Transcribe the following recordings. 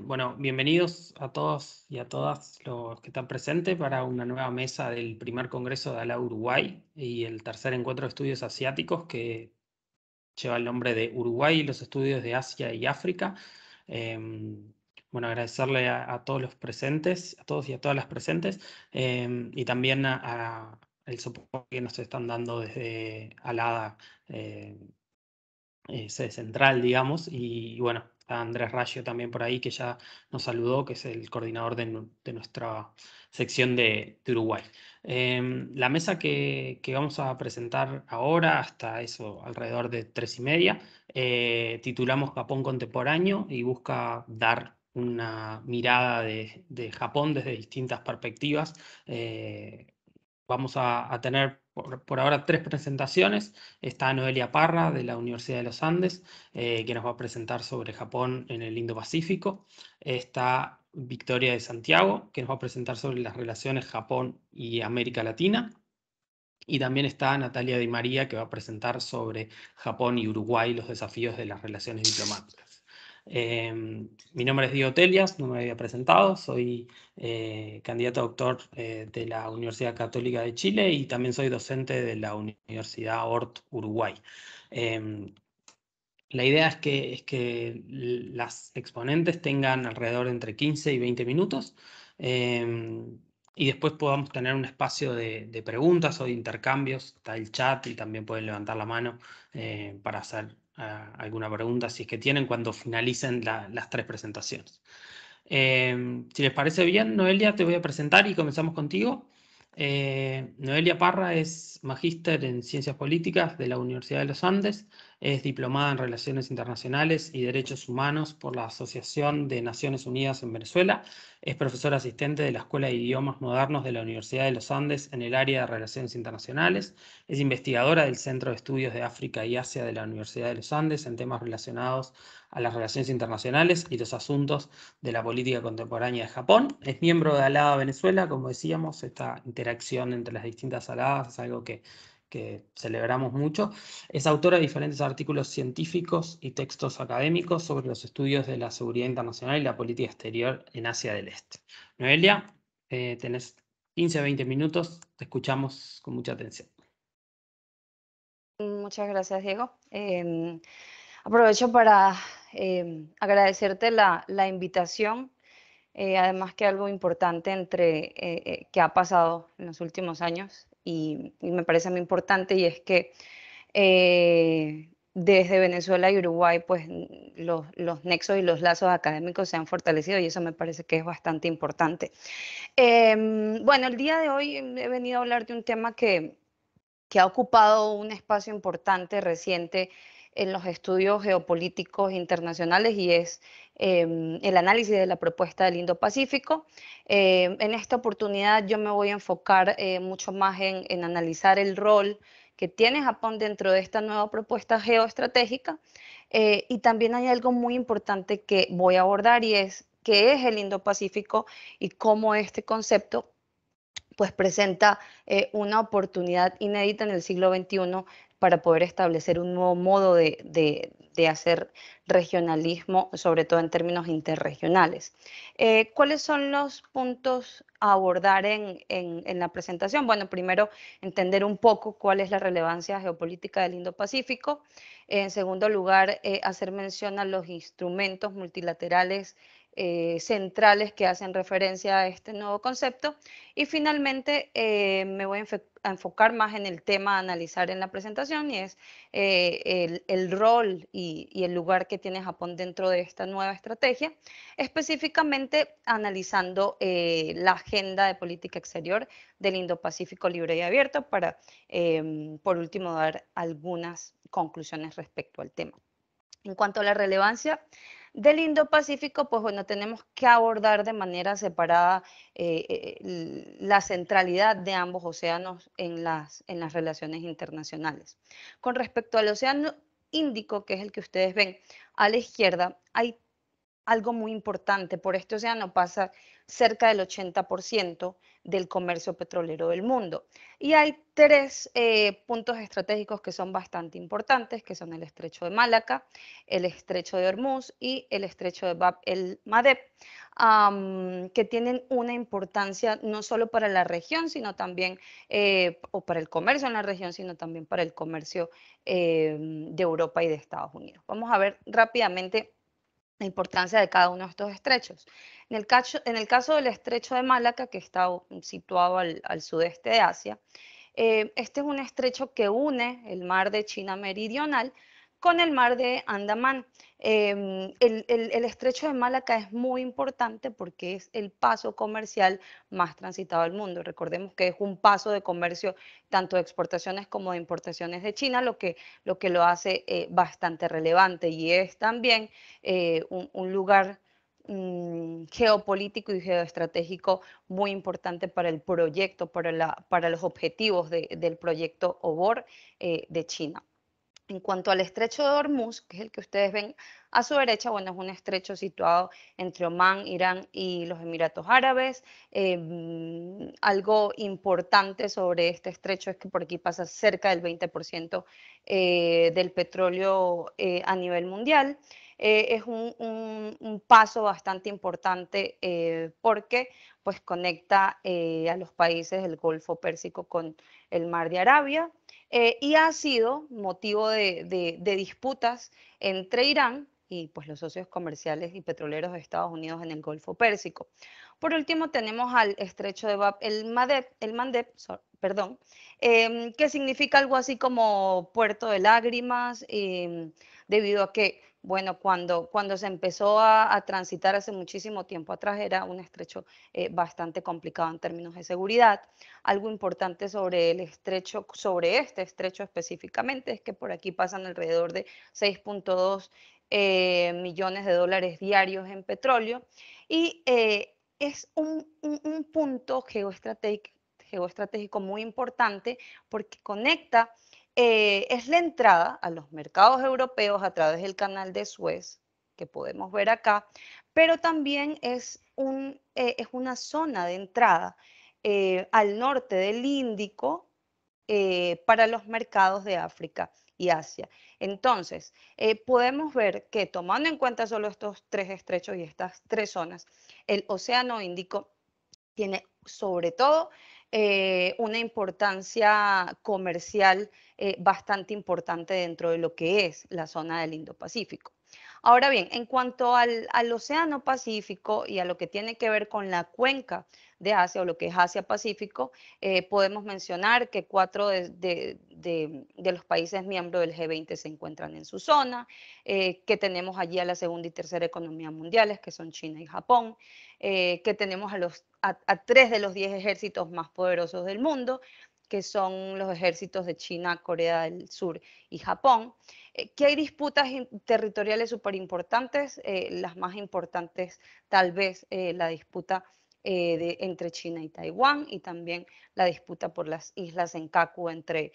bueno, bienvenidos a todos y a todas los que están presentes para una nueva mesa del primer congreso de ALA Uruguay y el tercer encuentro de estudios asiáticos que lleva el nombre de Uruguay y los estudios de Asia y África. Em, bueno, agradecerle a, todos los presentes, a todos y a todas las presentes, em, y también al soporte que nos están dando desde Alada. Eh, eh central, digamos, y bueno, Andrés Rayo también por ahí, que ya nos saludó, que es el coordinador de, nuestra sección de, Uruguay. Em, la mesa que, vamos a presentar ahora, hasta eso, alrededor de tres y media, eh, titulamos Japón Contemporáneo y busca dar una mirada de, Japón desde distintas perspectivas. Eh, vamos a, a tener por, ahora tres presentaciones. Está Noelia Parra de la Universidad de los Andes, eh, que nos va a presentar sobre Japón en el Indo-Pacífico. Está Victoria de Santiago, que nos va a presentar sobre las relaciones Japón y América Latina. Y también está Natalia Di María, que va a presentar sobre Japón y Uruguay, los desafíos de las relaciones diplomáticas. Em, mi nombre es Diego Telias, no me había presentado, soy eh, candidato a doctor eh, de la Universidad Católica de Chile y también soy docente de la Universidad Ort Uruguay. Em, la idea es que, es las exponentes tengan alrededor entre 15 y 20 minutos em, y después podamos tener un espacio de, preguntas o de intercambios. Está el chat y también pueden levantar la mano eh, para hacer alguna pregunta, si es que tienen, cuando finalicen las tres presentaciones. Eh, si les parece bien, Noelia, te voy a presentar y comenzamos contigo. Eh, Noelia Parra es magíster en Ciencias Políticas de la Universidad de los Andes, es diplomada en Relaciones Internacionales y Derechos Humanos por la Asociación de Naciones Unidas en Venezuela, es profesora asistente de la Escuela de Idiomas Modernos de la Universidad de los Andes en el área de Relaciones Internacionales, es investigadora del Centro de Estudios de África y Asia de la Universidad de los Andes en temas relacionados a las relaciones internacionales y los asuntos de la política contemporánea de Japón. Es miembro de Alada Venezuela, como decíamos, esta interacción entre las distintas aladas es algo que, que celebramos mucho. Es autora de diferentes artículos científicos y textos académicos sobre los estudios de la seguridad internacional y la política exterior en Asia del Este. Noelia, eh, tenés 15 o 20 minutos, te escuchamos con mucha atención. Muchas gracias, Diego. Em, Aprovecho para em, agradecerte la, invitación, eh, además que algo importante entre eh, eh, que ha pasado en los últimos años y, me parece muy importante y es que desde Venezuela y Uruguay, pues los, nexos y los lazos académicos se han fortalecido y eso me parece que es bastante importante. Em, bueno, el día de hoy he venido a hablar de un tema que ha ocupado un espacio importante reciente en los estudios geopolíticos internacionales y es em, el análisis de la propuesta del Indo-Pacífico. Em, en esta oportunidad yo me voy a enfocar eh, mucho más en, analizar el rol que tiene Japón dentro de esta nueva propuesta geoestratégica eh, y también hay algo muy importante que voy a abordar y es qué es el Indo-Pacífico y cómo este concepto pues presenta eh, una oportunidad inédita en el siglo XXI para poder establecer un nuevo modo de, hacer regionalismo, sobre todo en términos interregionales. Eh, ¿Cuáles son los puntos a abordar en, la presentación? Bueno, primero, entender un poco cuál es la relevancia geopolítica del Indo-Pacífico. En segundo lugar, eh, hacer mención a los instrumentos multilaterales eh, centrales que hacen referencia a este nuevo concepto. Y finalmente eh, me voy a enfocar más en el tema a analizar en la presentación y es eh, el, rol y, el lugar que tiene Japón dentro de esta nueva estrategia, específicamente analizando la agenda de política exterior del Indo-Pacífico libre y abierto para, em, por último, dar algunas conclusiones respecto al tema. En cuanto a la relevancia del Indo-Pacífico, pues bueno, tenemos que abordar de manera separada eh, eh, la centralidad de ambos océanos en las, en las relaciones internacionales. Con respecto al océano Índico, que es el que ustedes ven a la izquierda, hay algo muy importante. Por este no pasa cerca del 80% del comercio petrolero del mundo. Y hay tres eh, puntos estratégicos que son bastante importantes, que son el estrecho de Malaca, el estrecho de Hormuz y el estrecho de Bab el Madeb, que tienen una importancia no solo para la región, sino también, eh, o para el comercio en la región, sino también para el comercio em, de Europa y de Estados Unidos. Vamos a ver rápidamente la importancia de cada uno de estos estrechos. En el caso, del estrecho de Malaca, que está situado al, sudeste de Asia, eh, este es un estrecho que une el mar de China Meridional con el mar de Andamán. Em, el, estrecho de Malaca es muy importante porque es el paso comercial más transitado del mundo. Recordemos que es un paso de comercio tanto de exportaciones como de importaciones de China, lo que lo, hace eh, bastante relevante y es también eh, un, lugar mm, geopolítico y geoestratégico muy importante para el proyecto, para, la, para los objetivos del proyecto OBOR eh, de China. En cuanto al estrecho de Hormuz, que es el que ustedes ven a su derecha, bueno, es un estrecho situado entre Omán, Irán y los Emiratos Árabes. Em, algo importante sobre este estrecho es que por aquí pasa cerca del 20% eh, del petróleo eh, a nivel mundial. Eh, es un, un, paso bastante importante porque pues, conecta a los países del Golfo Pérsico con el Mar de Arabia eh, y ha sido motivo de, disputas entre Irán y pues los socios comerciales y petroleros de Estados Unidos en el Golfo Pérsico. Por último, tenemos al estrecho de Bab el, el Mandeb, perdón, em, que significa algo así como puerto de lágrimas, em, debido a que bueno, cuando, cuando se empezó a, transitar hace muchísimo tiempo atrás era un estrecho eh, bastante complicado en términos de seguridad. Algo importante sobre el estrecho, sobre este estrecho específicamente, es que por aquí pasan alrededor de 6.2 eh, millones de dólares diarios en petróleo y eh, es un, punto geoestratégico muy importante porque conecta eh, es la entrada a los mercados europeos a través del canal de Suez, que podemos ver acá, pero también es, un, eh, es una zona de entrada eh, al norte del Índico para los mercados de África y Asia. Entonces, podemos ver que tomando en cuenta solo estos tres estrechos y estas tres zonas, el Océano Índico tiene sobre todo eh, una importancia comercial eh, bastante importante dentro de lo que es la zona del Indo-Pacífico. Ahora bien, en cuanto al, Océano Pacífico y a lo que tiene que ver con la cuenca de Asia o lo que es Asia-Pacífico, eh, podemos mencionar que cuatro de, los países miembros del G20 se encuentran en su zona, que tenemos allí a la segunda y tercera economía mundiales, que son China y Japón, que tenemos a los a, tres de los diez ejércitos más poderosos del mundo, que son los ejércitos de China, Corea del Sur y Japón, eh, que hay disputas territoriales súper importantes, eh, las más importantes tal vez eh, la disputa entre China y Taiwán y también la disputa por las islas en Kaku entre,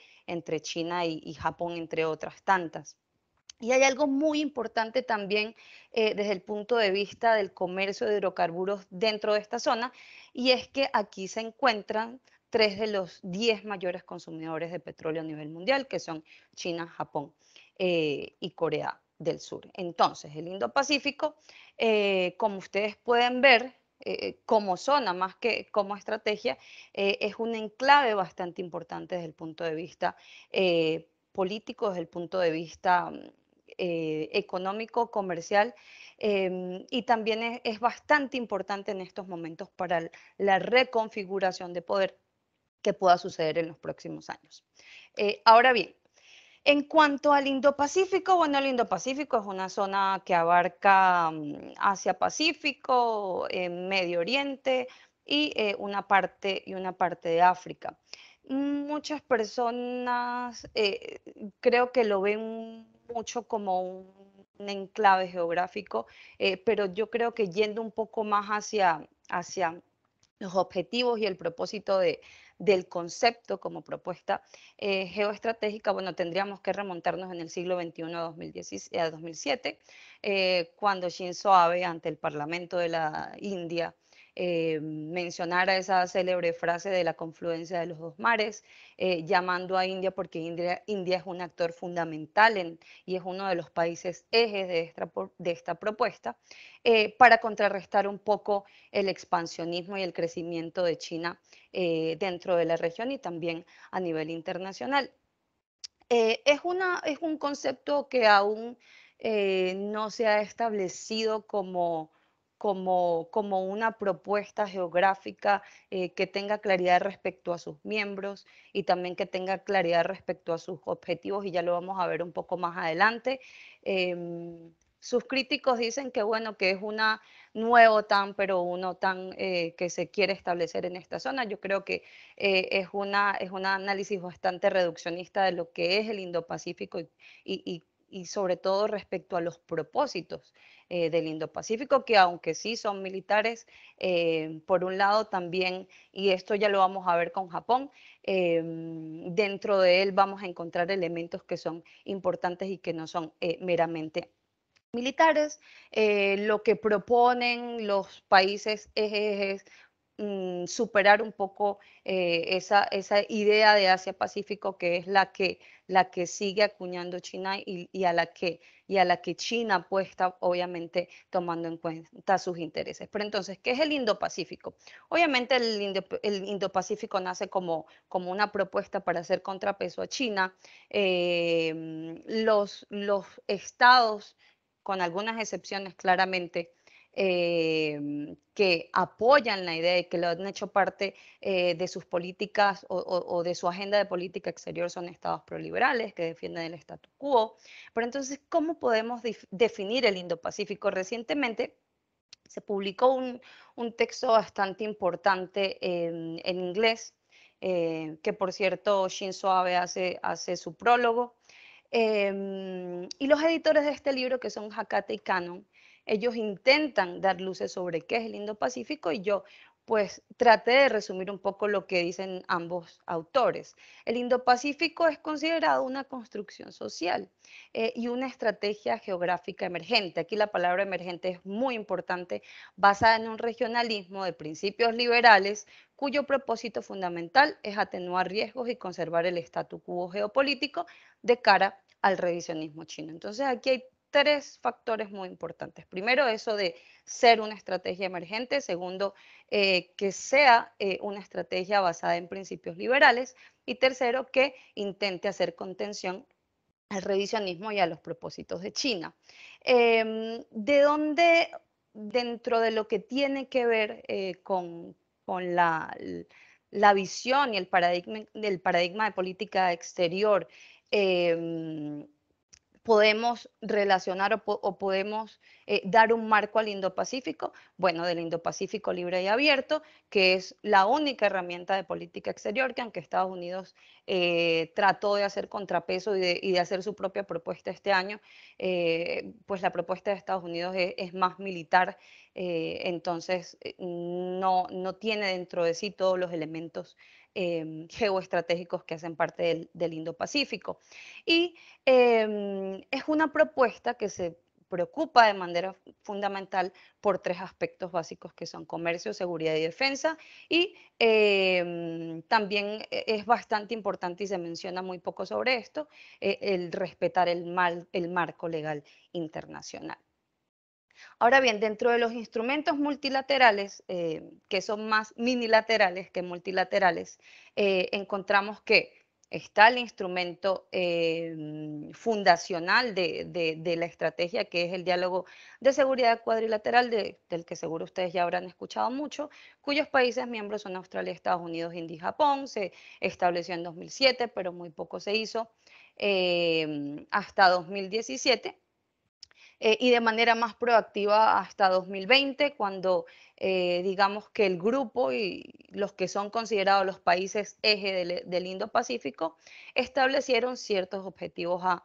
China y Japón, entre otras tantas. Y hay algo muy importante también eh, desde el punto de vista del comercio de hidrocarburos dentro de esta zona, y es que aquí se encuentran tres de los diez mayores consumidores de petróleo a nivel mundial, que son China, Japón eh, y Corea del Sur. Entonces, el Indo-Pacífico, eh, como ustedes pueden ver, como zona más que como estrategia, es un enclave bastante importante desde el punto de vista político, desde el punto de vista mm, eh, económico, comercial, em, y también es, bastante importante en estos momentos para la reconfiguración de poder que pueda suceder en los próximos años. Eh, ahora bien, en cuanto al Indo-Pacífico, bueno, el Indo-Pacífico es una zona que abarca mm, Asia-Pacífico, eh, Medio Oriente y, una parte, y una parte de África. Muchas personas creo que lo ven mucho como un, enclave geográfico, eh, pero yo creo que yendo un poco más hacia, hacia los objetivos y el propósito de, del concepto como propuesta eh, geoestratégica, bueno, tendríamos que remontarnos en el siglo XXI a, 2007, eh, cuando Shinzo Abe, ante el Parlamento de la India, eh, mencionar a esa célebre frase de la confluencia de los dos mares, eh, llamando a India porque India, es un actor fundamental en, y es uno de los países ejes de esta, propuesta, eh, para contrarrestar un poco el expansionismo y el crecimiento de China dentro de la región y también a nivel internacional. es, un concepto que aún no se ha establecido como como, como una propuesta geográfica eh, que tenga claridad respecto a sus miembros y también que tenga claridad respecto a sus objetivos, y ya lo vamos a ver un poco más adelante. Em, sus críticos dicen que bueno, que es una nueva OTAN, pero una OTAN eh, que se quiere establecer en esta zona. Yo creo que eh, es, una, es un análisis bastante reduccionista de lo que es el Indo-Pacífico y, y, y sobre todo respecto a los propósitos eh, del Indo-Pacífico, que aunque sí son militares, eh, por un lado también, y esto ya lo vamos a ver con Japón, eh, dentro de él vamos a encontrar elementos que son importantes y que no son meramente militares. lo que proponen los países ejes, Mm, superar un poco eh, esa, idea de Asia-Pacífico que es la que, la que sigue acuñando China y, a la que, y a la que China apuesta, obviamente, tomando en cuenta sus intereses. Pero entonces, ¿qué es el Indo-Pacífico? Obviamente el Indo-Pacífico nace como, como una propuesta para hacer contrapeso a China. Eh, mm, los, los estados con algunas excepciones claramente, Em, que apoyan la idea y que lo han hecho parte eh, de sus políticas o, de su agenda de política exterior son estados proliberales que defienden el statu quo. Pero entonces, ¿cómo podemos definir el Indo-Pacífico? Recientemente se publicó un, texto bastante importante en, inglés, eh, que por cierto Shinzo Abe hace, su prólogo. Em, y los editores de este libro, que son Hakate y Canon ellos intentan dar luces sobre qué es el Indo-Pacífico y yo pues traté de resumir un poco lo que dicen ambos autores. El Indo-Pacífico es considerado una construcción social eh, y una estrategia geográfica emergente. Aquí la palabra emergente es muy importante, basada en un regionalismo de principios liberales cuyo propósito fundamental es atenuar riesgos y conservar el statu quo geopolítico de cara al revisionismo chino. Entonces aquí hay tres factores muy importantes. Primero, eso de ser una estrategia emergente. Segundo, eh, que sea eh, una estrategia basada en principios liberales. Y tercero, que intente hacer contención al revisionismo y a los propósitos de China. Em, ¿De dónde, dentro de lo que tiene que ver eh, con, la, la, visión y el paradigma, del paradigma de política exterior, eh, podemos relacionar o, podemos eh, dar un marco al Indo-Pacífico? Bueno, del Indo-Pacífico libre y abierto, que es la única herramienta de política exterior que aunque Estados Unidos eh, trató de hacer contrapeso y de, hacer su propia propuesta este año, eh, pues la propuesta de Estados Unidos es, más militar, entonces no, no tiene dentro de sí todos los elementos Em, geoestratégicos que hacen parte del, Indo-Pacífico. Y em, es una propuesta que se preocupa de manera fundamental por tres aspectos básicos que son comercio, seguridad y defensa. Y em, también e, es bastante importante y se menciona muy poco sobre esto, e, el respetar el marco legal internacional. Ahora bien, dentro de los instrumentos multilaterales, eh, que son más minilaterales que multilaterales, eh, encontramos que está el instrumento eh, mm, fundacional de, la estrategia, que es el diálogo de seguridad cuadrilateral, del que seguro ustedes ya habrán escuchado mucho, cuyos países miembros son Australia, Estados Unidos, India y Japón. Se estableció en 2007, pero muy poco se hizo, hasta 2017. Eh, y de manera más proactiva hasta 2020, cuando eh, digamos que el grupo y los que son considerados los países eje del, Indo-Pacífico establecieron ciertos objetivos a,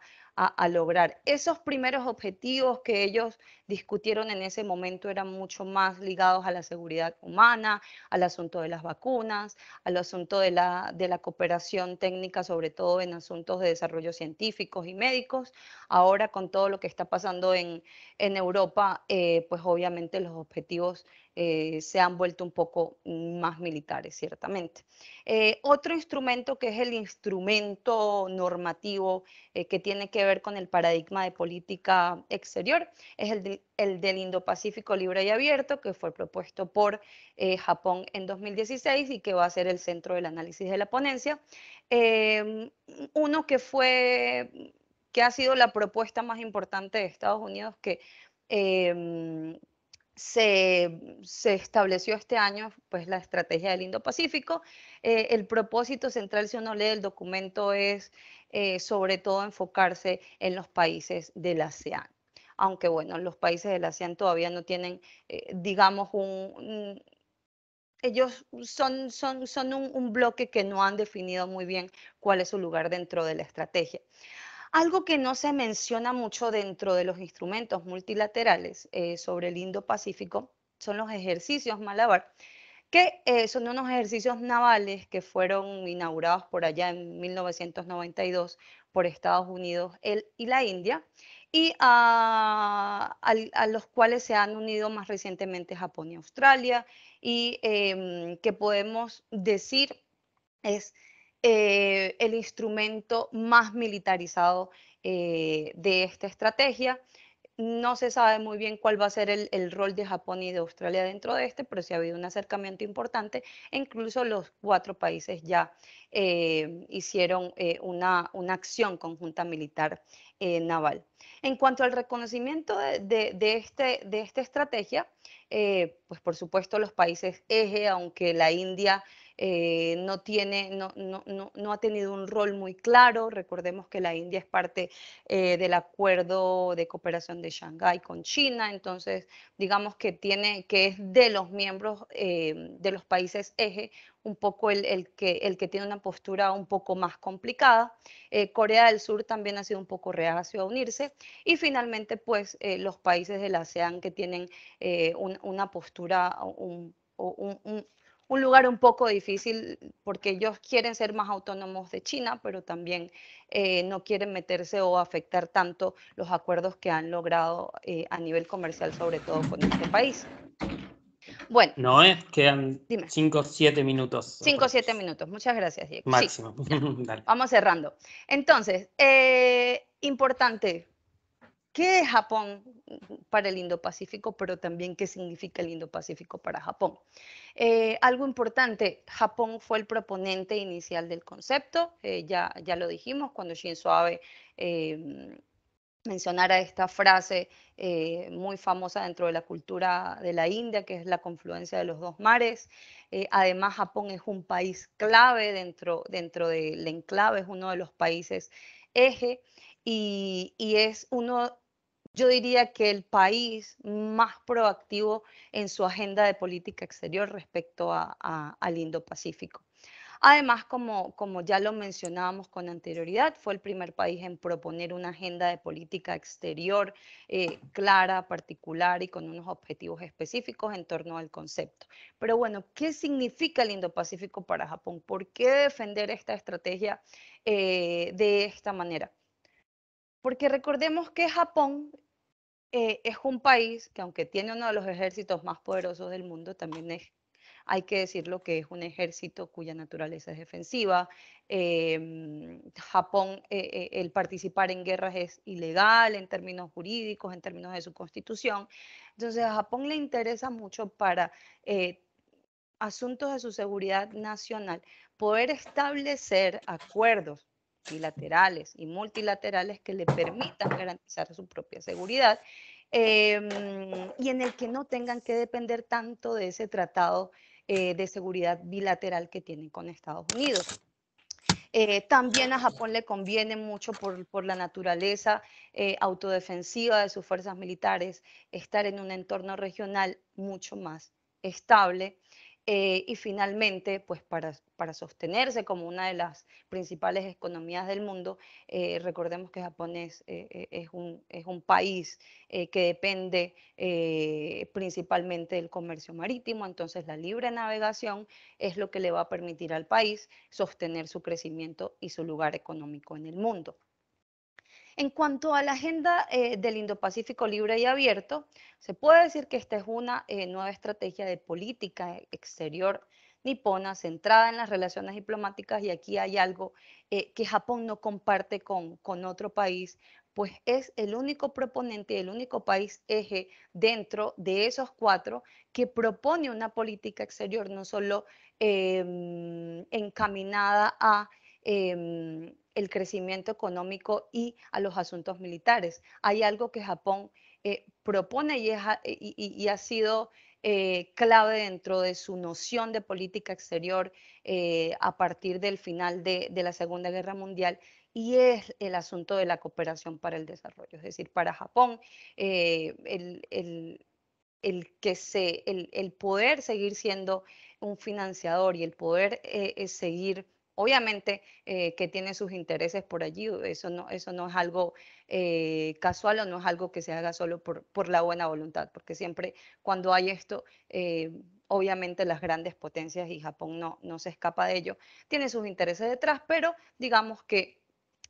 lograr. Esos primeros objetivos que ellos discutieron en ese momento eran mucho más ligados a la seguridad humana, al asunto de las vacunas, al asunto de la, de la cooperación técnica, sobre todo en asuntos de desarrollo científicos y médicos, Ahora con todo lo que está pasando en, Europa, eh, pues obviamente los objetivos eh, se han vuelto un poco más militares, ciertamente. Eh, otro instrumento que es el instrumento normativo que tiene que ver con el paradigma de política exterior es el, el del Indo-Pacífico libre y abierto, que fue propuesto por Japón en 2016 y que va a ser el centro del análisis de la ponencia. uno que fue que ha sido la propuesta más importante de Estados Unidos que em, se, estableció este año pues, la estrategia del Indo-Pacífico. Eh, el propósito central, si uno lee el documento, es eh, sobre todo enfocarse en los países del ASEAN. Aunque bueno, los países del ASEAN todavía no tienen, eh, digamos, un, ellos son, son, un, bloque que no han definido muy bien cuál es su lugar dentro de la estrategia. Algo que no se menciona mucho dentro de los instrumentos multilaterales eh, sobre el Indo-Pacífico son los ejercicios Malabar, que eh, son unos ejercicios navales que fueron inaugurados por allá en 1992 por Estados Unidos el, y la India, y ah, a, los cuales se han unido más recientemente Japón y Australia, y em, que podemos decir es eh, el instrumento más militarizado eh, de esta estrategia. No se sabe muy bien cuál va a ser el, rol de Japón y de Australia dentro de este, pero sí ha habido un acercamiento importante. E incluso los cuatro países ya eh, hicieron una, acción conjunta militar naval. En cuanto al reconocimiento de, de este, esta estrategia, pues por supuesto los países eje, aunque la India eh, no, tiene, no, no, no, ha tenido un rol muy claro. Recordemos que la India es parte eh, del acuerdo de cooperación de Shanghái con China, entonces digamos que, tiene, que es de los miembros eh, de los países eje un poco el, que, el que tiene una postura un poco más complicada. Corea del Sur también ha sido un poco reacio a unirse. Y finalmente, pues, los países del ASEAN que tienen una postura, un, un lugar un poco difícil porque ellos quieren ser más autónomos de China, pero también eh, no quieren meterse o afectar tanto los acuerdos que han logrado eh, a nivel comercial, sobre todo con este país. Bueno. No es, eh, quedan 5 o 7 minutos. 5 o 7 minutos, muchas gracias, Diego. Máximo. Vamos cerrando. Entonces, importante, ¿Qué es Japón para el Indo-Pacífico, pero también qué significa el Indo-Pacífico para Japón? Eh, algo importante, Japón fue el proponente inicial del concepto, eh, ya, ya lo dijimos cuando Shinzo Abe eh, mencionara esta frase muy famosa dentro de la cultura de la India, que es la confluencia de los dos mares. además, Japón es un país clave dentro, dentro del enclave, es uno de los países eje. Y, y, es uno yo diría que el país más proactivo en su agenda de política exterior respecto al Indo-Pacífico. Además, como, ya lo mencionábamos con anterioridad, fue el primer país en proponer una agenda de política exterior eh, clara, particular y con unos objetivos específicos en torno al concepto. Pero bueno, ¿qué significa el Indo-Pacífico para Japón? ¿Por qué defender esta estrategia eh, de esta manera? Porque recordemos que Japón eh, es un país que aunque tiene uno de los ejércitos más poderosos del mundo, también hay que decirlo que es un ejército cuya naturaleza es defensiva. Em, Japón, eh, eh, el participar en guerras es ilegal en términos jurídicos, en términos de su constitución. Entonces a Japón le interesa mucho para asuntos de su seguridad nacional poder establecer acuerdos bilaterales y multilaterales que le permitan garantizar su propia seguridad em, y en el que no tengan que depender tanto de ese tratado eh, de seguridad bilateral que tienen con Estados Unidos. Eh, también a Japón le conviene mucho por, la naturaleza eh, autodefensiva de sus fuerzas militares estar en un entorno regional mucho más estable. Eh, y finalmente, pues para, sostenerse como una de las principales economías del mundo, eh, recordemos que Japón es eh, un, país que depende principalmente del comercio marítimo, entonces la libre navegación es lo que le va a permitir al país sostener su crecimiento y su lugar económico en el mundo. En cuanto a la agenda eh, del Indo-Pacífico libre y abierto, se puede decir que esta es una eh, nueva estrategia de política exterior nipona centrada en las relaciones diplomáticas y aquí hay algo eh, que Japón no comparte con, otro país, pues es el único proponente, el único país eje dentro de esos cuatro que propone una política exterior no solo em, encaminada a... Em, el crecimiento económico y a los asuntos militares. Hay algo que Japón eh, propone eh, y, ha sido eh, clave dentro de su noción de política exterior a partir del final de, la Segunda Guerra Mundial, y es el asunto de la cooperación para el desarrollo. Es decir, para Japón, el, que se, el, poder seguir siendo un financiador y el poder seguir obviamente eh, que tiene sus intereses por allí, eso no, eso no es algo eh, casual o no es algo que se haga solo por, por la buena voluntad, porque siempre cuando hay esto, eh, obviamente las grandes potencias y Japón no, no se escapa de ello, tiene sus intereses detrás, pero digamos que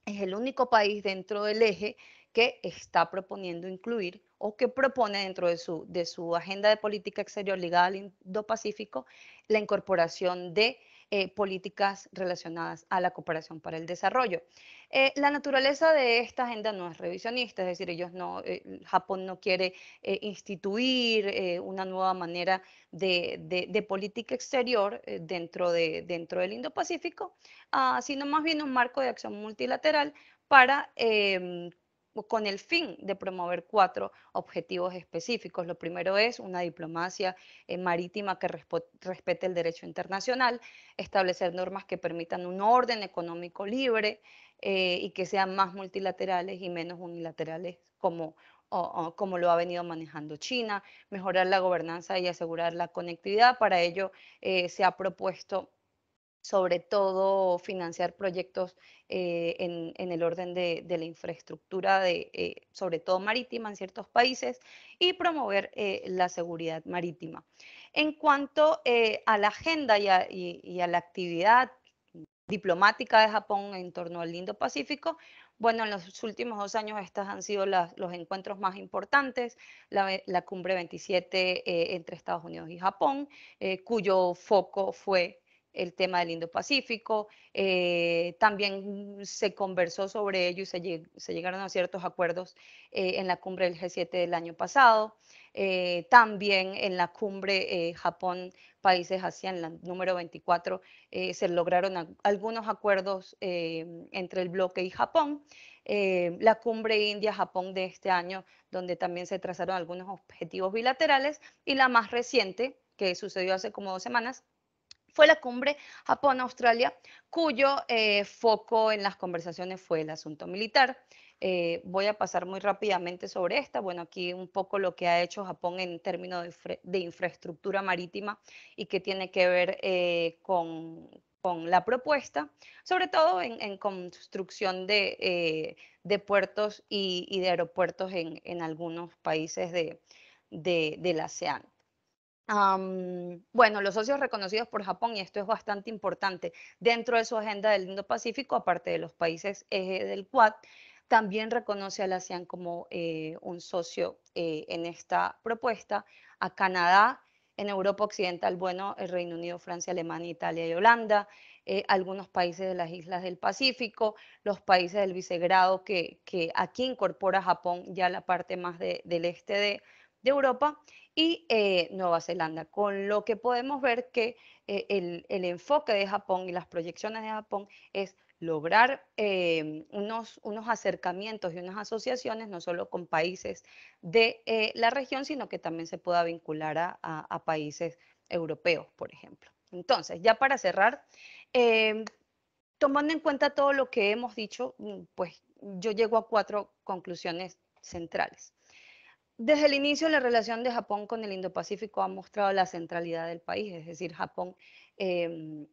es el único país dentro del eje que está proponiendo incluir o que propone dentro de su, de su agenda de política exterior ligada al Indo-Pacífico la incorporación de eh, políticas relacionadas a la cooperación para el desarrollo. Eh, la naturaleza de esta agenda no es revisionista, es decir, ellos no, eh, Japón no quiere instituir una nueva manera de, política exterior dentro, de, dentro del Indo-Pacífico, ah, sino más bien un marco de acción multilateral para em, con el fin de promover cuatro objetivos específicos. Lo primero es una diplomacia eh, marítima que respete el derecho internacional, establecer normas que permitan un orden económico libre eh, y que sean más multilaterales y menos unilaterales como como lo ha venido manejando China, mejorar la gobernanza y asegurar la conectividad. Para ello eh, se ha propuesto sobre todo financiar proyectos eh, en, el orden de, la infraestructura, de, eh, sobre todo marítima en ciertos países, y promover eh, la seguridad marítima. En cuanto a la agenda y a, la actividad diplomática de Japón en torno al Indo-Pacífico, bueno, en los últimos dos años estos han sido los encuentros más importantes, la, cumbre 27 entre Estados Unidos y Japón, cuyo foco fue el tema del Indo-Pacífico. Eh, también se conversó sobre ello y se, llegaron a ciertos acuerdos eh, en la cumbre del G7 del año pasado. Eh, también en la cumbre Japón, países en la número 24, se lograron algunos acuerdos entre el bloque y Japón. la cumbre India-Japón de este año, donde también se trazaron algunos objetivos bilaterales. Y la más reciente, que sucedió hace como dos semanas, fue la cumbre Japón-Australia, cuyo eh, foco en las conversaciones fue el asunto militar. Eh, voy a pasar muy rápidamente sobre esta. Bueno, aquí un poco lo que ha hecho Japón en términos de, infraestructura marítima y que tiene que ver eh, con, con, la propuesta, sobre todo en, construcción de, puertos y, de aeropuertos en, algunos países de, de, del ASEAN bueno, los socios reconocidos por Japón, y esto es bastante importante, dentro de su agenda del Indo-Pacífico, aparte de los países eje del Quad, también reconoce al ASEAN como eh, un socio eh, en esta propuesta, a Canadá, en Europa Occidental, bueno, el Reino Unido, Francia, Alemania, Italia y Holanda, eh, algunos países de las islas del Pacífico, los países del Visegrado, que, aquí incorpora Japón ya la parte más del este de Europa, y eh, Nueva Zelanda, con lo que podemos ver que eh, el, enfoque de Japón y las proyecciones de Japón es lograr eh, unos, unos, acercamientos y unas asociaciones, no solo con países de la región, sino que también se pueda vincular a países europeos, por ejemplo. Entonces, ya para cerrar, em, tomando en cuenta todo lo que hemos dicho, mm, pues yo llego a cuatro conclusiones centrales. Desde el inicio, la relación de Japón con el Indo-Pacífico ha mostrado la centralidad del país, es decir, Japón em,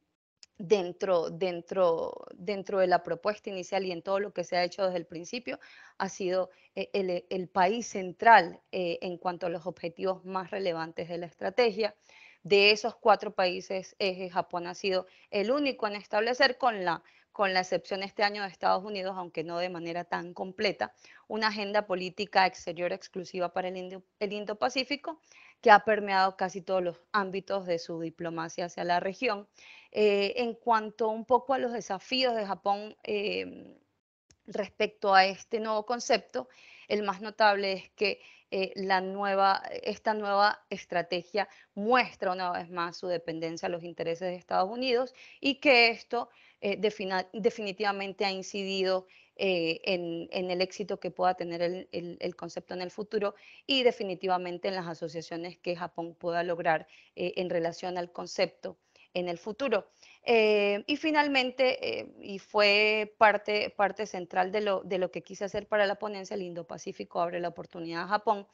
dentro, dentro, dentro de la propuesta inicial y en todo lo que se ha hecho desde el principio, ha sido eh, el, país central eh, en cuanto a los objetivos más relevantes de la estrategia. De esos cuatro países, Japón ha sido el único en establecer con la con la excepción este año de Estados Unidos, aunque no de manera tan completa, una agenda política exterior exclusiva para el, Indo, pacífico que ha permeado casi todos los ámbitos de su diplomacia hacia la región. Eh, en cuanto un poco a los desafíos de Japón eh, respecto a este nuevo concepto, el más notable es que eh, esta nueva estrategia muestra una vez más su dependencia a los intereses de Estados Unidos y que esto eh, definitivamente ha incidido eh, en, el éxito que pueda tener el, concepto en el futuro y definitivamente en las asociaciones que Japón pueda lograr eh, en relación al concepto en el futuro. y finalmente, y fue parte, parte central de lo, de lo que quise hacer para la ponencia, el Indo-Pacífico abre la oportunidad a Japón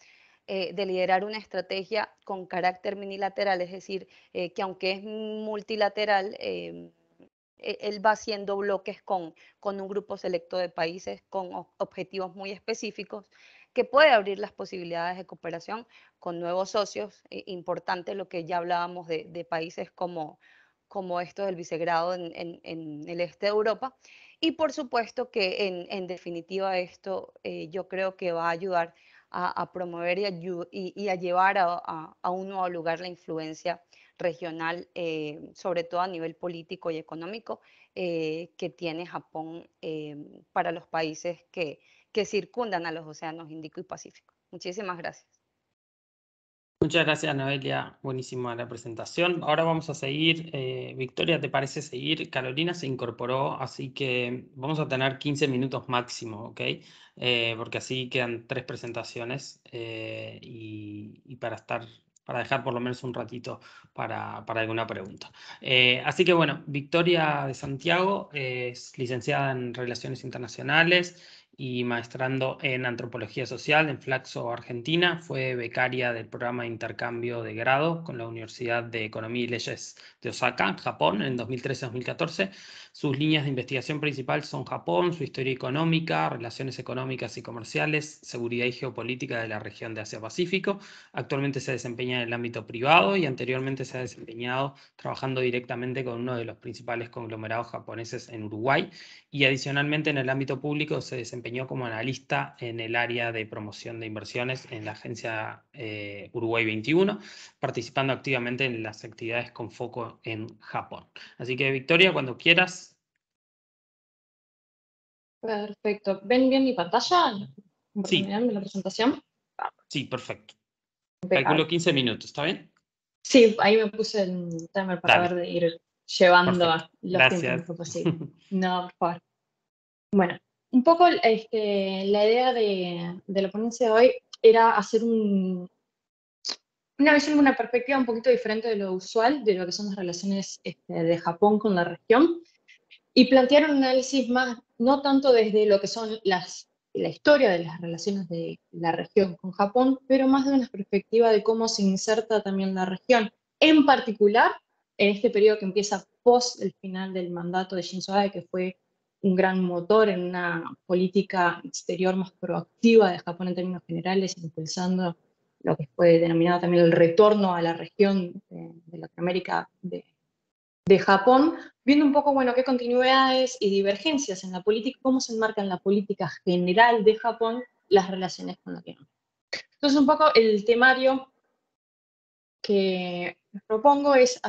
de liderar una estrategia con carácter minilateral, es decir, que aunque es multilateral, eh, él va haciendo bloques con, un grupo selecto de países con objetivos muy específicos que puede abrir las posibilidades de cooperación con nuevos socios. Eh, importante lo que ya hablábamos de, países como, como estos del vicegrado en, el este de Europa. Y por supuesto que en, definitiva esto eh, yo creo que va a ayudar a, promover y a, a llevar a, a, un nuevo lugar la influencia regional, eh, sobre todo a nivel político y económico, eh, que tiene Japón eh, para los países que, circundan a los océanos Índico y Pacífico. Muchísimas gracias. Muchas gracias, Noelia. Buenísima la presentación. Ahora vamos a seguir. Victoria, ¿te parece seguir? Carolina se incorporó, así que vamos a tener 15 minutos máximo, ¿ok? porque así quedan tres presentaciones y, y para estar para dejar por lo menos un ratito para, alguna pregunta. Eh, así que bueno, Victoria de Santiago es licenciada en Relaciones Internacionales, y maestrando en antropología social en Flaxo, Argentina. Fue becaria del programa de intercambio de grado con la Universidad de Economía y Leyes de Osaka, Japón, en 2013-2014. Sus líneas de investigación principal son Japón, su historia económica, relaciones económicas y comerciales, seguridad y geopolítica de la región de Asia-Pacífico. Actualmente se desempeña en el ámbito privado y anteriormente se ha desempeñado trabajando directamente con uno de los principales conglomerados japoneses en Uruguay y adicionalmente en el ámbito público se desempeña como analista en el área de promoción de inversiones en la agencia eh, Uruguay 21, participando activamente en las actividades con foco en Japón. Así que Victoria, cuando quieras. Perfecto. ¿Ven bien mi pantalla? Sí. la presentación? Sí, perfecto. Calculo 15 ah. minutos, ¿está bien? Sí, ahí me puse el timer para poder ir llevando los Gracias. posible. No, por favor. Bueno, un poco este, la idea de, la ponencia de hoy era hacer una visión, una perspectiva un poquito diferente de lo usual, de lo que son las relaciones este, de Japón con la región, y plantear un análisis más, no tanto desde lo que son las la historia de las relaciones de la región con Japón, pero más de una perspectiva de cómo se inserta también la región, en particular en este periodo que empieza post el final del mandato de Shinzo Abe, que fue un gran motor en una política exterior más proactiva de Japón en términos generales, impulsando lo que fue denominado también el retorno a la región de, Latinoamérica de, de, Japón, viendo un poco, bueno, qué continuidades y divergencias en la política, cómo se enmarca en la política general de Japón las relaciones con Latinoamérica. Entonces, un poco el temario que propongo es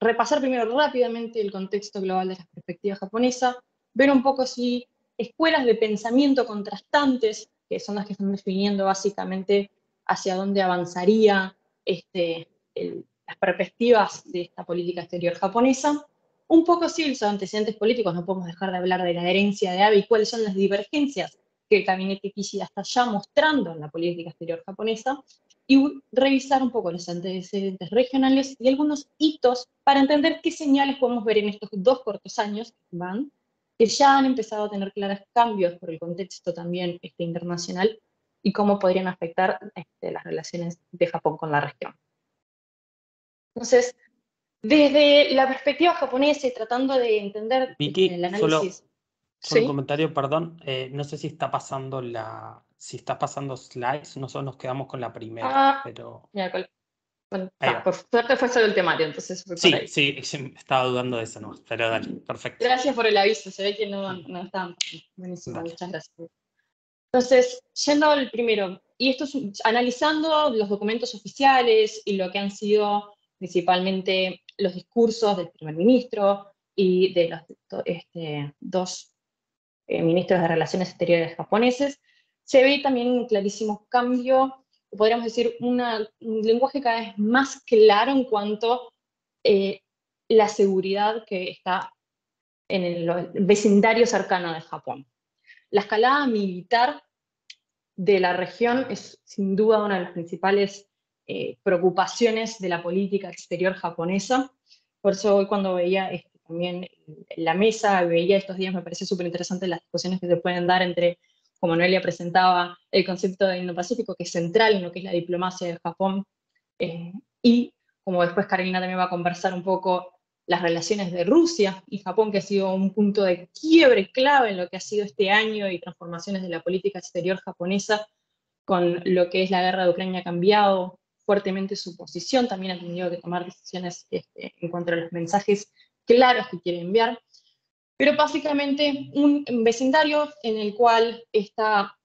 repasar primero rápidamente el contexto global de la perspectiva japonesa, ver un poco si escuelas de pensamiento contrastantes, que son las que están definiendo básicamente hacia dónde avanzaría este, las perspectivas de esta política exterior japonesa. Un poco si los antecedentes políticos, no podemos dejar de hablar de la herencia de Abe y cuáles son las divergencias que el gabinete Kishida está ya mostrando en la política exterior japonesa, y revisar un poco los antecedentes regionales y algunos hitos para entender qué señales podemos ver en estos dos cortos años, van, que ya han empezado a tener claros cambios por el contexto también este, internacional y cómo podrían afectar este, las relaciones de Japón con la región. Entonces, desde la perspectiva japonesa y tratando de entender eh, el análisis... Solo, solo un comentario, perdón, eh, no sé si está pasando la... Si está pasando slides, nosotros nos quedamos con la primera, ah, pero por suerte fue solo el temario, entonces. sí, sí, estaba dudando de eso no, pero dale, perfecto. Gracias por el aviso, se ve que no, no está muchas gracias. Entonces, yendo al primero, y esto es, analizando los documentos oficiales y lo que han sido principalmente los discursos del primer ministro y de los este, dos eh, ministros de Relaciones Exteriores japoneses, se ve también un clarísimo cambio podríamos decir, un lenguaje cada vez más claro en cuanto eh, la seguridad que está en el vecindario cercano de Japón. La escalada militar de la región es sin duda una de las principales eh, preocupaciones de la política exterior japonesa. Por eso hoy cuando veía este, también la mesa, veía estos días, me parece súper interesante las discusiones que se pueden dar entre como Noelia presentaba, el concepto del Indo-Pacífico, que es central en lo que es la diplomacia de Japón, eh, y como después Carolina también va a conversar un poco, las relaciones de Rusia y Japón, que ha sido un punto de quiebre clave en lo que ha sido este año y transformaciones de la política exterior japonesa, con lo que es la guerra de Ucrania ha cambiado fuertemente su posición, también ha tenido que tomar decisiones este, en cuanto a los mensajes claros que quiere enviar pero básicamente un vecindario en el cual está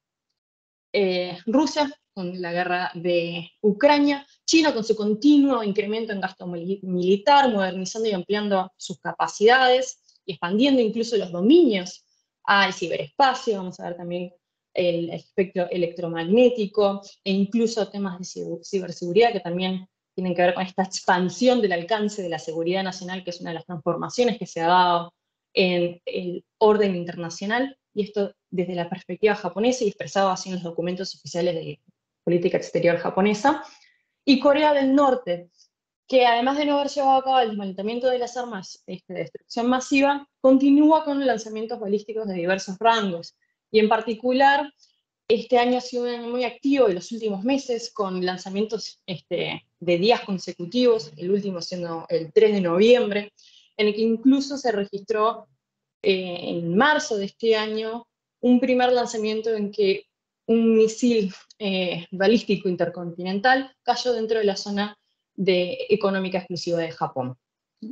eh, Rusia con la guerra de Ucrania, China con su continuo incremento en gasto militar, modernizando y ampliando sus capacidades y expandiendo incluso los dominios al ciberespacio, vamos a ver también el espectro electromagnético e incluso temas de ciberseguridad que también tienen que ver con esta expansión del alcance de la seguridad nacional, que es una de las transformaciones que se ha dado en el orden internacional, y esto desde la perspectiva japonesa y expresado así en los documentos oficiales de política exterior japonesa, y Corea del Norte, que además de no haber llevado a cabo el desmantelamiento de las armas este, de destrucción masiva, continúa con lanzamientos balísticos de diversos rangos, y en particular este año ha sido muy activo en los últimos meses con lanzamientos este, de días consecutivos, el último siendo el 3 de noviembre, en el que incluso se registró eh, en marzo de este año un primer lanzamiento en que un misil eh, balístico intercontinental cayó dentro de la zona de, económica exclusiva de Japón.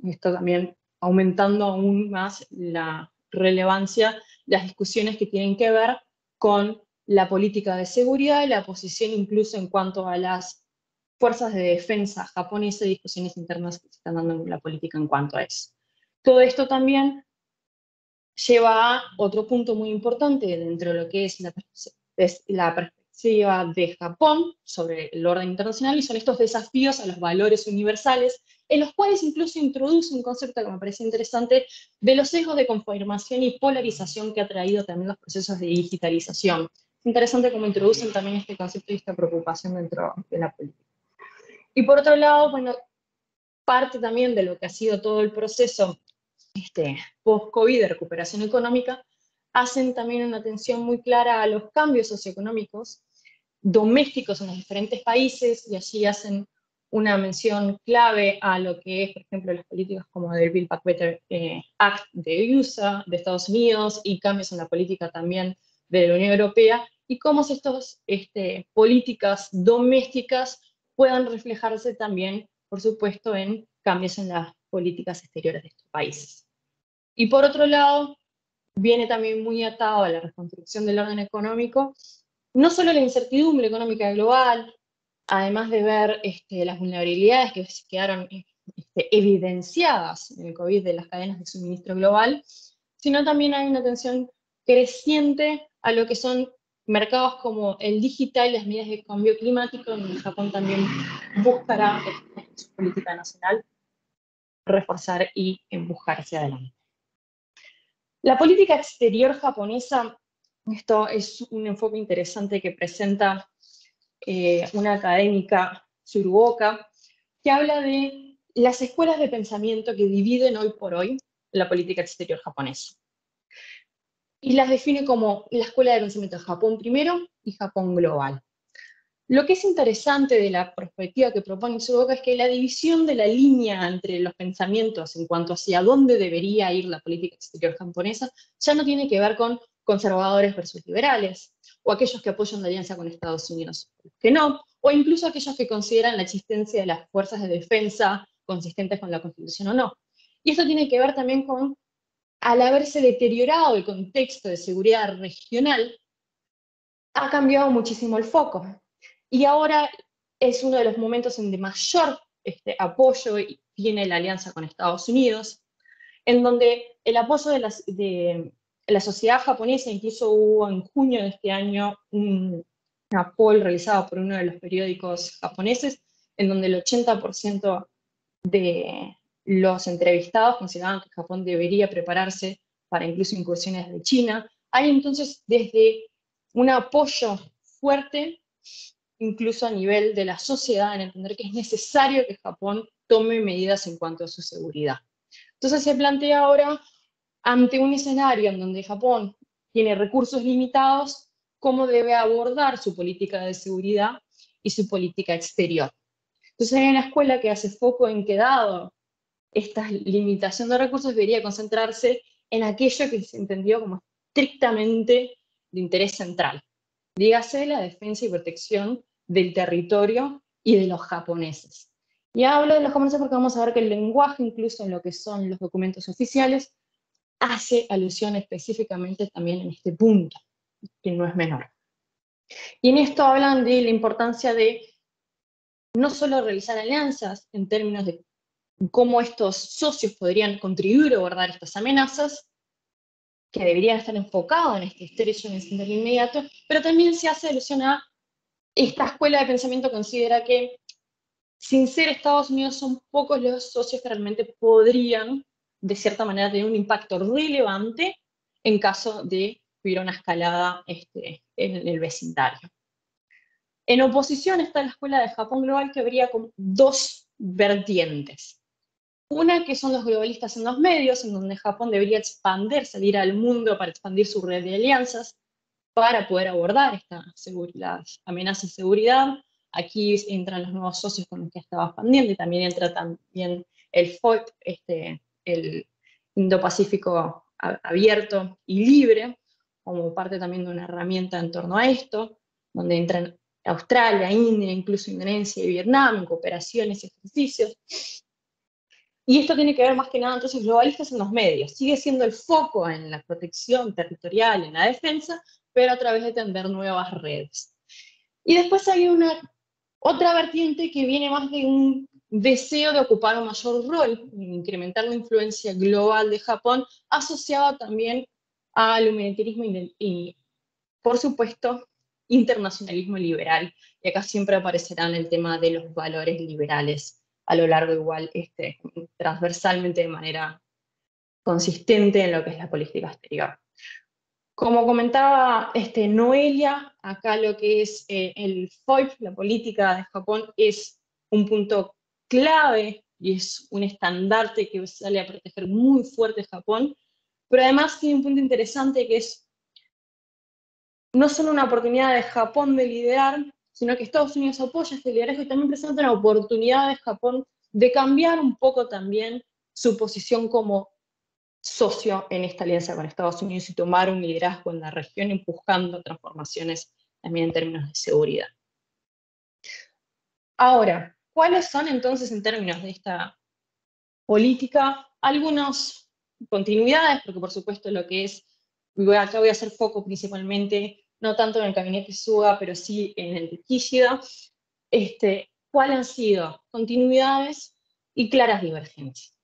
Esto también aumentando aún más la relevancia, las discusiones que tienen que ver con la política de seguridad y la posición incluso en cuanto a las fuerzas de defensa japonesas y discusiones internas que se están dando en la política en cuanto a eso. Todo esto también lleva a otro punto muy importante dentro de lo que es la, la perspectiva de Japón sobre el orden internacional y son estos desafíos a los valores universales, en los cuales incluso introduce un concepto que me parece interesante de los sesgos de conformación y polarización que ha traído también los procesos de digitalización. Es interesante cómo introducen también este concepto y esta preocupación dentro de la política. Y por otro lado, bueno, parte también de lo que ha sido todo el proceso este, post-COVID de recuperación económica, hacen también una atención muy clara a los cambios socioeconómicos domésticos en los diferentes países y allí hacen una mención clave a lo que es, por ejemplo, las políticas como del Build Back Better eh, Act de USA, de Estados Unidos, y cambios en la política también de la Unión Europea, y cómo estas este, políticas domésticas puedan reflejarse también, por supuesto, en cambios en las políticas exteriores de estos países. Y por otro lado, viene también muy atado a la reconstrucción del orden económico, no solo la incertidumbre económica global, además de ver este, las vulnerabilidades que quedaron este, evidenciadas en el COVID de las cadenas de suministro global, sino también hay una tensión creciente a lo que son mercados como el digital, las medidas de cambio climático, donde Japón también buscará este, su política nacional reforzar y empujar hacia adelante. La política exterior japonesa, esto es un enfoque interesante que presenta eh, una académica, suruoka, que habla de las escuelas de pensamiento que dividen hoy por hoy la política exterior japonesa. Y las define como la escuela de pensamiento de Japón primero y Japón global. Lo que es interesante de la perspectiva que propone su boca es que la división de la línea entre los pensamientos en cuanto hacia dónde debería ir la política exterior japonesa ya no tiene que ver con conservadores versus liberales, o aquellos que apoyan la alianza con Estados Unidos, que no, o incluso aquellos que consideran la existencia de las fuerzas de defensa consistentes con la Constitución o no. Y esto tiene que ver también con, al haberse deteriorado el contexto de seguridad regional, ha cambiado muchísimo el foco. Y ahora es uno de los momentos en de mayor este, apoyo tiene la alianza con Estados Unidos, en donde el apoyo de, las, de la sociedad japonesa, incluso hubo en junio de este año un, una poll realizada por uno de los periódicos japoneses, en donde el 80% de los entrevistados consideraban que Japón debería prepararse para incluso incursiones de China. Hay entonces desde un apoyo fuerte incluso a nivel de la sociedad, en entender que es necesario que Japón tome medidas en cuanto a su seguridad. Entonces se plantea ahora, ante un escenario en donde Japón tiene recursos limitados, cómo debe abordar su política de seguridad y su política exterior. Entonces hay una escuela que hace poco en que dado esta limitación de recursos debería concentrarse en aquello que se entendió como estrictamente de interés central. Dígase la defensa y protección del territorio y de los japoneses. Y hablo de los japoneses porque vamos a ver que el lenguaje, incluso en lo que son los documentos oficiales, hace alusión específicamente también en este punto, que no es menor. Y en esto hablan de la importancia de no solo realizar alianzas en términos de cómo estos socios podrían contribuir a abordar estas amenazas, que deberían estar enfocados en este estrecho en el sentido inmediato, pero también se hace alusión a esta escuela de pensamiento considera que, sin ser Estados Unidos, son pocos los socios que realmente podrían, de cierta manera, tener un impacto relevante en caso de hubiera una escalada este, en el vecindario. En oposición está la escuela de Japón Global, que habría como dos vertientes. Una que son los globalistas en los medios, en donde Japón debería expandir, salir al mundo para expandir su red de alianzas, para poder abordar esta, las amenazas de seguridad. Aquí entran los nuevos socios con los que estaba expandiendo y también entra también el FOIP, este, el Indo-Pacífico abierto y libre, como parte también de una herramienta en torno a esto, donde entran Australia, India, incluso Indonesia y Vietnam en cooperaciones y ejercicios. Y esto tiene que ver más que nada entonces globalistas en los medios. Sigue siendo el foco en la protección territorial, en la defensa, pero a través de tender nuevas redes. Y después hay una otra vertiente que viene más de un deseo de ocupar un mayor rol, incrementar la influencia global de Japón, asociada también al humanitarismo y, por supuesto, internacionalismo liberal. Y acá siempre aparecerán el tema de los valores liberales a lo largo igual, este, transversalmente de manera consistente en lo que es la política exterior. Como comentaba este, Noelia, acá lo que es eh, el FOIP, la política de Japón, es un punto clave y es un estandarte que sale a proteger muy fuerte Japón, pero además tiene un punto interesante que es no solo una oportunidad de Japón de liderar, sino que Estados Unidos apoya este liderazgo y también presenta una oportunidad de Japón de cambiar un poco también su posición como socio en esta alianza con Estados Unidos y tomar un liderazgo en la región empujando transformaciones también en términos de seguridad. Ahora, ¿cuáles son entonces en términos de esta política algunas continuidades? Porque por supuesto lo que es, acá voy a hacer foco principalmente, no tanto en el gabinete Suga, pero sí en el de Kishida, este, ¿cuáles han sido continuidades y claras divergencias?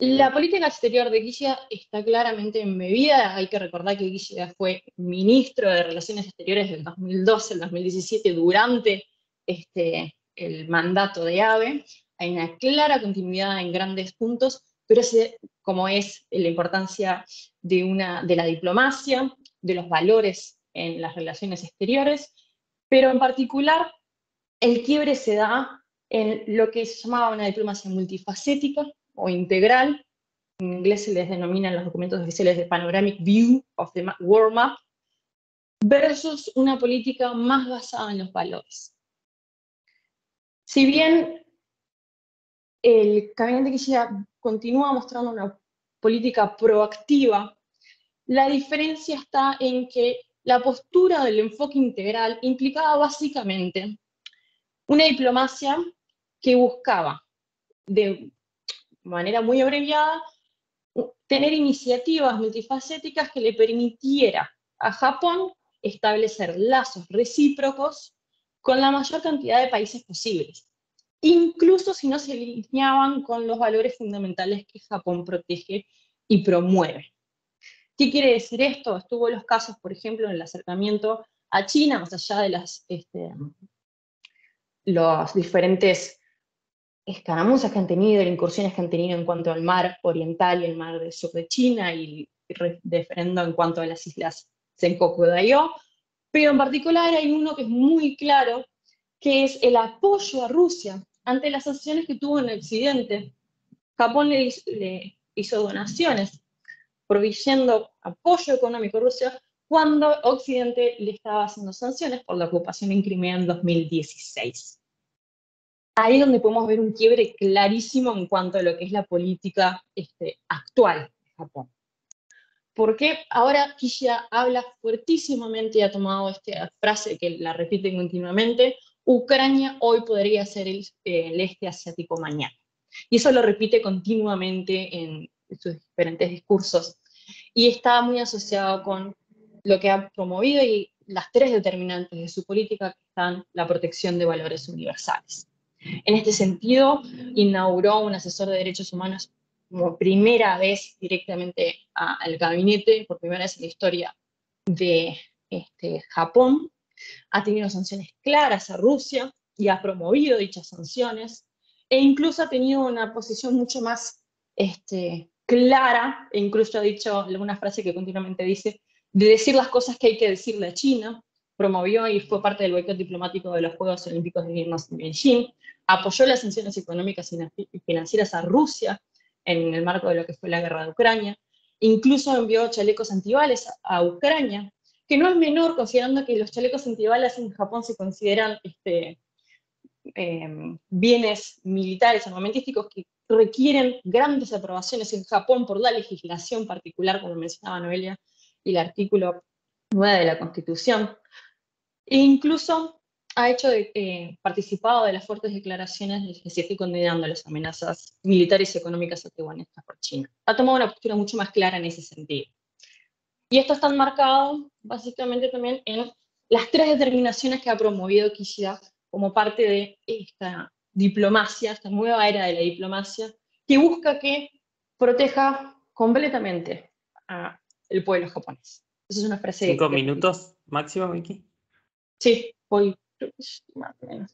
La política exterior de Guillea está claramente embebida. Hay que recordar que Guillea fue ministro de Relaciones Exteriores del 2012 al 2017 durante este, el mandato de AVE. Hay una clara continuidad en grandes puntos, pero como es la importancia de la diplomacia, de los valores en las relaciones exteriores, pero en particular el quiebre se da en lo que se llamaba una diplomacia multifacética, o integral. En inglés se les denomina en los documentos oficiales de Panoramic View of the World Map, versus una política más basada en los valores. Si bien el gabinete Kishida continúa mostrando una política proactiva, la diferencia está en que la postura del enfoque integral implicaba básicamente una diplomacia que buscaba, de manera muy abreviada, tener iniciativas multifacéticas que le permitiera a Japón establecer lazos recíprocos con la mayor cantidad de países posibles, incluso si no se alineaban con los valores fundamentales que Japón protege y promueve. ¿Qué quiere decir esto? Estuvo los casos, por ejemplo, en el acercamiento a China, más allá de las, este, los diferentes escaramuzas que han tenido, incursiones que han tenido en cuanto al mar oriental y el mar del sur de China, y referendo en cuanto a las islas Senkoku Daio, pero en particular hay uno que es muy claro, que es el apoyo a Rusia ante las sanciones que tuvo en occidente. Japón le, le hizo donaciones, proveyendo apoyo económico a Rusia cuando Occidente le estaba haciendo sanciones por la ocupación en Crimea en 2016 ahí es donde podemos ver un quiebre clarísimo en cuanto a lo que es la política este, actual de Japón. Porque ahora Kishida habla fuertísimamente y ha tomado esta frase que la repite continuamente, Ucrania hoy podría ser el, eh, el este asiático mañana. Y eso lo repite continuamente en sus diferentes discursos. Y está muy asociado con lo que ha promovido y las tres determinantes de su política, que están la protección de valores universales. En este sentido, inauguró un asesor de derechos humanos por primera vez directamente al gabinete, por primera vez en la historia de este, Japón. Ha tenido sanciones claras a Rusia y ha promovido dichas sanciones e incluso ha tenido una posición mucho más este, clara, e incluso ha dicho algunas frase que continuamente dice, de decir las cosas que hay que decirle a China, promovió y fue parte del boicot diplomático de los Juegos Olímpicos de Beijing, apoyó las sanciones económicas y financieras a Rusia en el marco de lo que fue la guerra de Ucrania, incluso envió chalecos antibales a Ucrania, que no es menor considerando que los chalecos antibalas en Japón se consideran este, em, bienes militares armamentísticos que requieren grandes aprobaciones en Japón por la legislación particular, como mencionaba Noelia, y el artículo 9 de la Constitución. E incluso ha hecho eh, participado de las fuertes declaraciones de esté condenando las amenazas militares y económicas a Taiwan por China. Ha tomado una postura mucho más clara en ese sentido. Y esto está enmarcado básicamente también en las tres determinaciones que ha promovido Kishida como parte de esta diplomacia, esta nueva era de la diplomacia, que busca que proteja completamente al pueblo japonés. Esa es una frase... ¿Cinco minutos máximo, Vicky? Sí, voy, más o menos.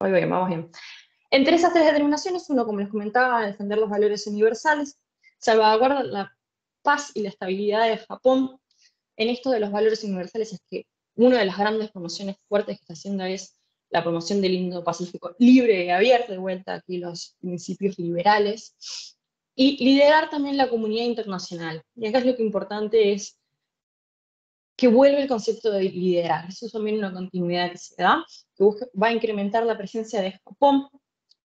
vamos bien. Entre esas tres determinaciones, uno, como les comentaba, defender los valores universales, salvaguardar la paz y la estabilidad de Japón. En esto de los valores universales es que una de las grandes promociones fuertes que está haciendo es la promoción del Indo-Pacífico libre y abierto, de vuelta aquí los principios liberales, y liderar también la comunidad internacional. Y acá es lo que importante es que vuelve el concepto de liderar. Eso es también una continuidad que se da, que va a incrementar la presencia de Japón,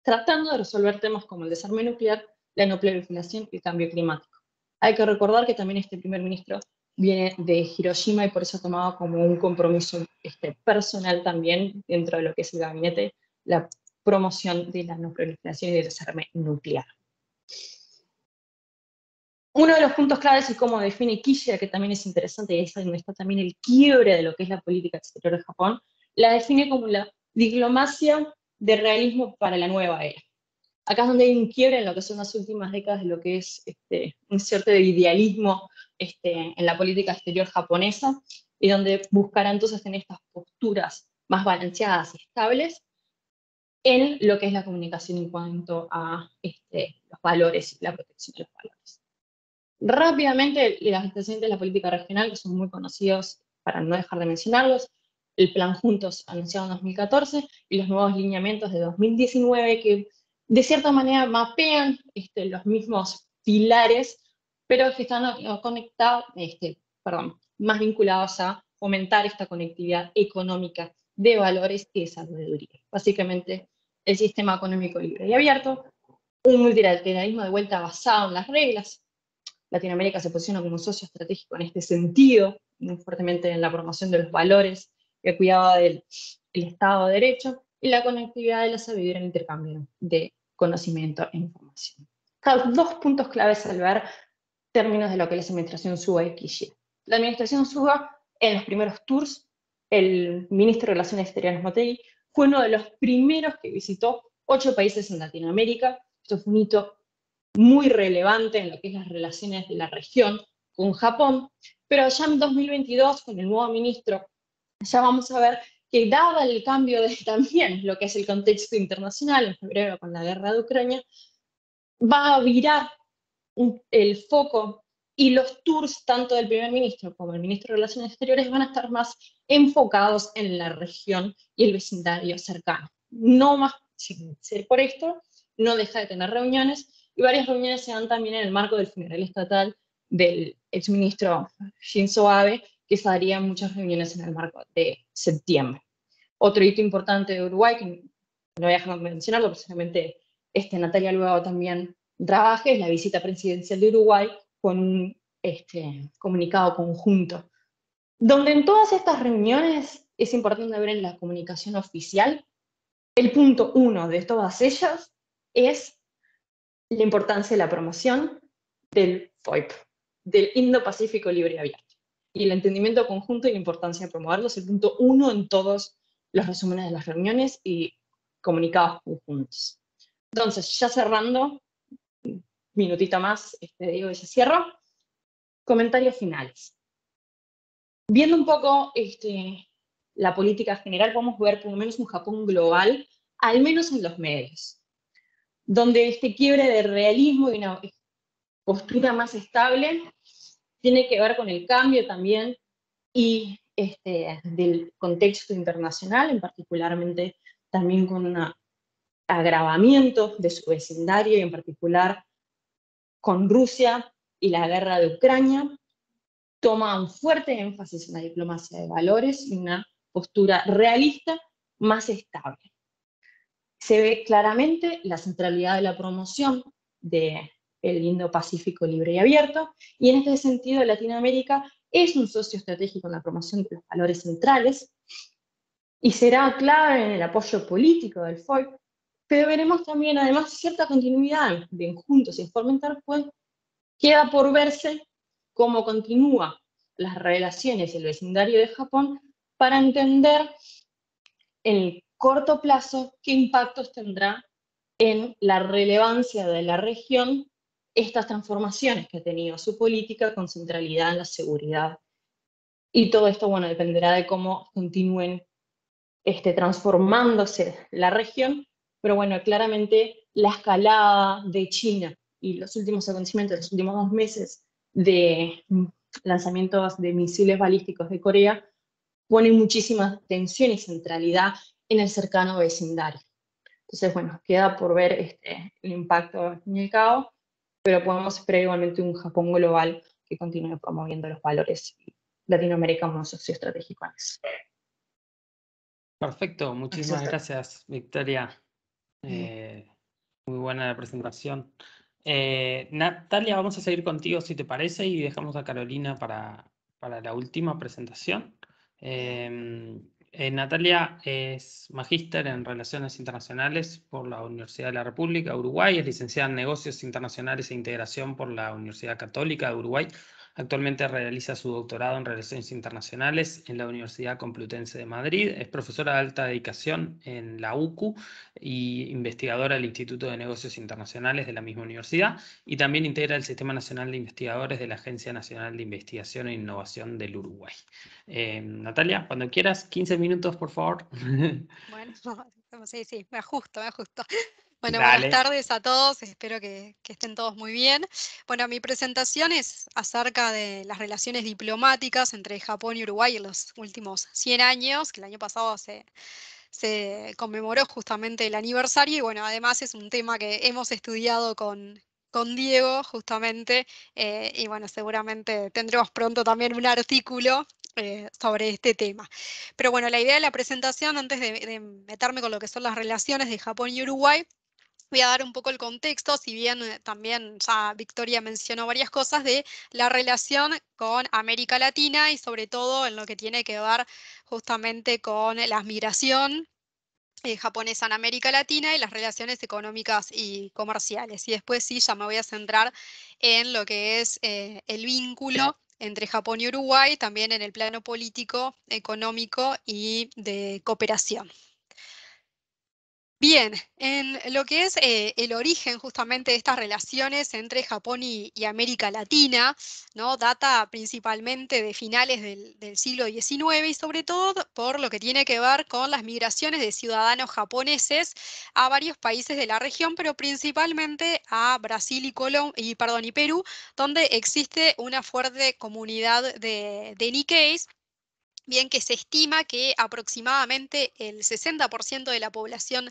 tratando de resolver temas como el desarme nuclear, la no proliferación y el cambio climático. Hay que recordar que también este primer ministro viene de Hiroshima y por eso ha tomado como un compromiso este, personal también dentro de lo que es el gabinete la promoción de la no proliferación y del desarme nuclear uno de los puntos claves es cómo define Kishida, que también es interesante, y es donde está también el quiebre de lo que es la política exterior de Japón, la define como la diplomacia de realismo para la nueva era. Acá es donde hay un quiebre en lo que son las últimas décadas de lo que es este, un cierto idealismo este, en la política exterior japonesa, y donde buscará entonces tener estas posturas más balanceadas y estables en lo que es la comunicación en cuanto a este, los valores y la protección de los valores. Rápidamente, las antecedentes de la política regional, que son muy conocidos para no dejar de mencionarlos, el plan Juntos anunciado en 2014 y los nuevos lineamientos de 2019 que de cierta manera mapean este, los mismos pilares, pero que están eh, conectados, este, perdón, más vinculados a fomentar esta conectividad económica de valores y de sabiduría. Básicamente, el sistema económico libre y abierto, un multilateralismo de vuelta basado en las reglas, Latinoamérica se posiciona como socio estratégico en este sentido, muy fuertemente en la promoción de los valores el cuidado del Estado de Derecho y la conectividad de la sabiduría en el intercambio de conocimiento e información. Dos puntos claves al ver términos de lo que es la administración Suba y La administración Suba, en los primeros tours, el ministro de Relaciones Exteriores Motegi fue uno de los primeros que visitó ocho países en Latinoamérica. Esto fue un hito muy relevante en lo que es las relaciones de la región con Japón, pero ya en 2022, con el nuevo ministro, ya vamos a ver que dada el cambio de también lo que es el contexto internacional, en febrero con la guerra de Ucrania, va a virar el foco y los tours tanto del primer ministro como el ministro de Relaciones Exteriores van a estar más enfocados en la región y el vecindario cercano. No más, sin ser por esto, no deja de tener reuniones, y varias reuniones se dan también en el marco del funeral estatal del exministro Shinzo Abe, que se darían muchas reuniones en el marco de septiembre. Otro hito importante de Uruguay, que no voy a dejar de mencionarlo, precisamente este, Natalia Luego también trabaje, es la visita presidencial de Uruguay con un este, comunicado conjunto, donde en todas estas reuniones es importante ver en la comunicación oficial, el punto uno de todas ellas es la importancia de la promoción del FOIP, del Indo-Pacífico Libre y Abierto, y el entendimiento conjunto y la importancia de promoverlo es el punto uno en todos los resúmenes de las reuniones y comunicados conjuntos. Entonces, ya cerrando, minutita más, este, digo, ya cierro. Comentarios finales. Viendo un poco este, la política general, a ver por lo menos un Japón global, al menos en los medios donde este quiebre de realismo y una postura más estable tiene que ver con el cambio también y este, del contexto internacional, en particularmente también con un agravamiento de su vecindario y en particular con Rusia y la guerra de Ucrania, toma un fuerte énfasis en la diplomacia de valores y una postura realista más estable se ve claramente la centralidad de la promoción del el Indo-Pacífico libre y abierto, y en este sentido Latinoamérica es un socio estratégico en la promoción de los valores centrales y será clave en el apoyo político del FOI, pero veremos también además cierta continuidad de Juntos y fomentar pues queda por verse cómo continúa las relaciones y el vecindario de Japón para entender el corto plazo, qué impactos tendrá en la relevancia de la región estas transformaciones que ha tenido su política con centralidad en la seguridad. Y todo esto, bueno, dependerá de cómo continúen este, transformándose la región, pero bueno, claramente la escalada de China y los últimos acontecimientos los últimos dos meses de mm, lanzamientos de misiles balísticos de Corea pone muchísima tensión y centralidad en el cercano vecindario. Entonces, bueno, queda por ver este, el impacto en el caos, pero podemos esperar igualmente un Japón global que continúe promoviendo los valores y Latinoamérica como socio estratégico Perfecto, muchísimas gracias, Victoria. Mm. Eh, muy buena la presentación. Eh, Natalia, vamos a seguir contigo si te parece y dejamos a Carolina para, la última presentación. Eh, eh, Natalia es magíster en Relaciones Internacionales por la Universidad de la República Uruguay, es licenciada en Negocios Internacionales e Integración por la Universidad Católica de Uruguay. Actualmente realiza su doctorado en Relaciones Internacionales en la Universidad Complutense de Madrid. Es profesora de alta dedicación en la UCU y investigadora del Instituto de Negocios Internacionales de la misma universidad. Y también integra el Sistema Nacional de Investigadores de la Agencia Nacional de Investigación e Innovación del Uruguay. Eh, Natalia, cuando quieras, 15 minutos, por favor. Bueno, sí, sí, me ajusto, me ajusto. Bueno, buenas tardes a todos, espero que, estén todos muy bien. Bueno, mi presentación es acerca de las relaciones diplomáticas entre Japón y Uruguay en los últimos 100 años, que el año pasado se, conmemoró justamente el aniversario y bueno, además es un tema que hemos estudiado con, Diego justamente eh, y bueno, seguramente tendremos pronto también un artículo eh, sobre este tema. Pero bueno, la idea de la presentación, antes de meterme con lo que son las relaciones de Japón y Uruguay, voy a dar un poco el contexto, si bien eh, también ya Victoria mencionó varias cosas de la relación con América Latina y sobre todo en lo que tiene que ver justamente con la migración eh, japonesa en América Latina y las relaciones económicas y comerciales. Y después sí, ya me voy a centrar en lo que es eh, el vínculo entre Japón y Uruguay, también en el plano político, económico y de cooperación. Bien, en lo que es eh, el origen justamente de estas relaciones entre Japón y, América Latina, ¿no? data principalmente de finales del, siglo XIX y sobre todo por lo que tiene que ver con las migraciones de ciudadanos japoneses a varios países de la región, pero principalmente a Brasil y, y, perdón, y Perú, donde existe una fuerte comunidad de, de Nikkeis Bien, que se estima que aproximadamente el 60% de la población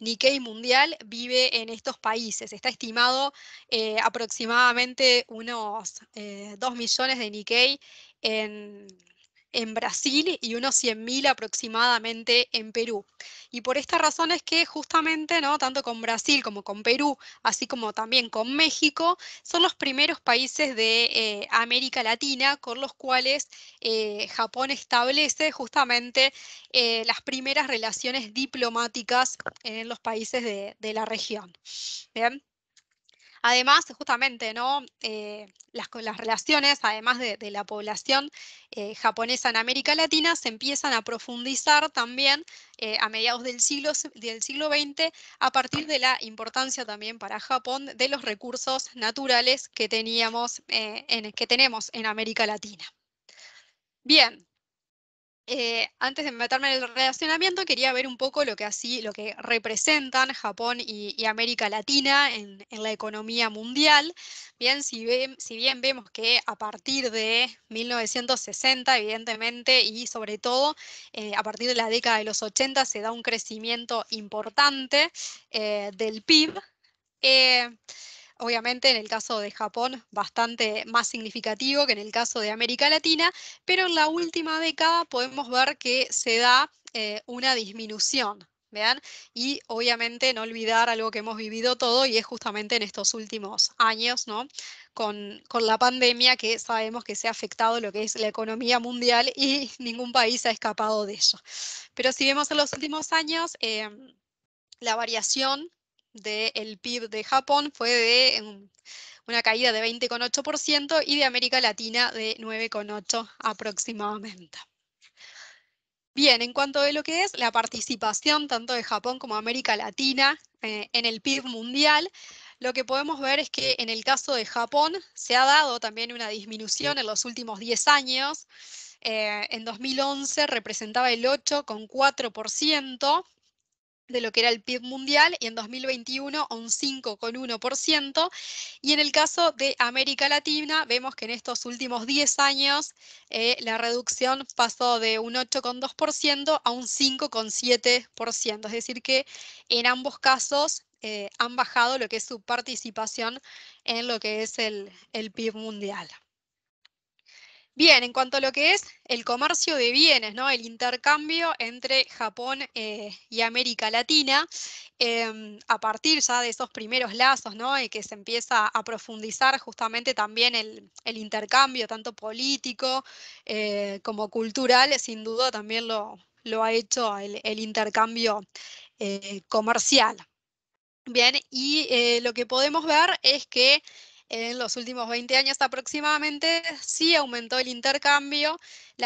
Nikkei mundial vive en estos países. Está estimado eh, aproximadamente unos 2 eh, millones de Nikkei en, en Brasil y unos 100.000 aproximadamente en Perú. Y por esta razón es que justamente, ¿no? tanto con Brasil como con Perú, así como también con México, son los primeros países de eh, América Latina con los cuales eh, Japón establece justamente eh, las primeras relaciones diplomáticas en los países de, la región. ¿Bien? Además, justamente, ¿no? Eh, las, relaciones, además de, la población eh, japonesa en América Latina, se empiezan a profundizar también eh, a mediados del siglo, del siglo XX, a partir de la importancia también para Japón de los recursos naturales que, teníamos, que tenemos en América Latina. Bien, eh, antes de meterme en el relacionamiento, quería ver un poco lo que así, lo que representan Japón y, América Latina en, la economía mundial. Bien, si, bien vemos que a partir de 1960, evidentemente, y sobre todo eh, a partir de la década de los 80, se da un crecimiento importante eh, del PIB obviamente en el caso de Japón bastante más significativo que en el caso de América Latina, pero en la última década podemos ver que se da eh, una disminución. ¿Vean? Y obviamente no olvidar algo que hemos vivido todo y es justamente en estos últimos años, ¿no? Con, la pandemia que sabemos que se ha afectado lo que es la economía mundial y ningún país ha escapado de ello. Pero si vemos en los últimos años, em, la variación del PIB de Japón fue de em, una caída de 20,8% y de América Latina de 9,8% aproximadamente. Bien, en cuanto a lo que es la participación tanto de Japón como América Latina eh, en el PIB mundial, lo que podemos ver es que en el caso de Japón se ha dado también una disminución en los últimos 10 años. Eh, en 2011 representaba el 8,4%, de lo que era el PIB mundial y en 2021 a un 5,1%. Y en el caso de América Latina, vemos que en estos últimos 10 años eh, la reducción pasó de un 8,2% a un 5,7%. Es decir, que en ambos casos eh, han bajado lo que es su participación en lo que es el PIB mundial. Bien, en cuanto a lo que es el comercio de bienes, ¿no? el intercambio entre Japón eh, y América Latina, em, a partir ya de esos primeros lazos, ¿no? y eh, que se empieza a profundizar justamente también el, intercambio, tanto político eh, como cultural, sin duda también lo, ha hecho el intercambio comercial. Bien, y lo que podemos ver es que en los últimos 20 años aproximadamente, sí aumentó el intercambio,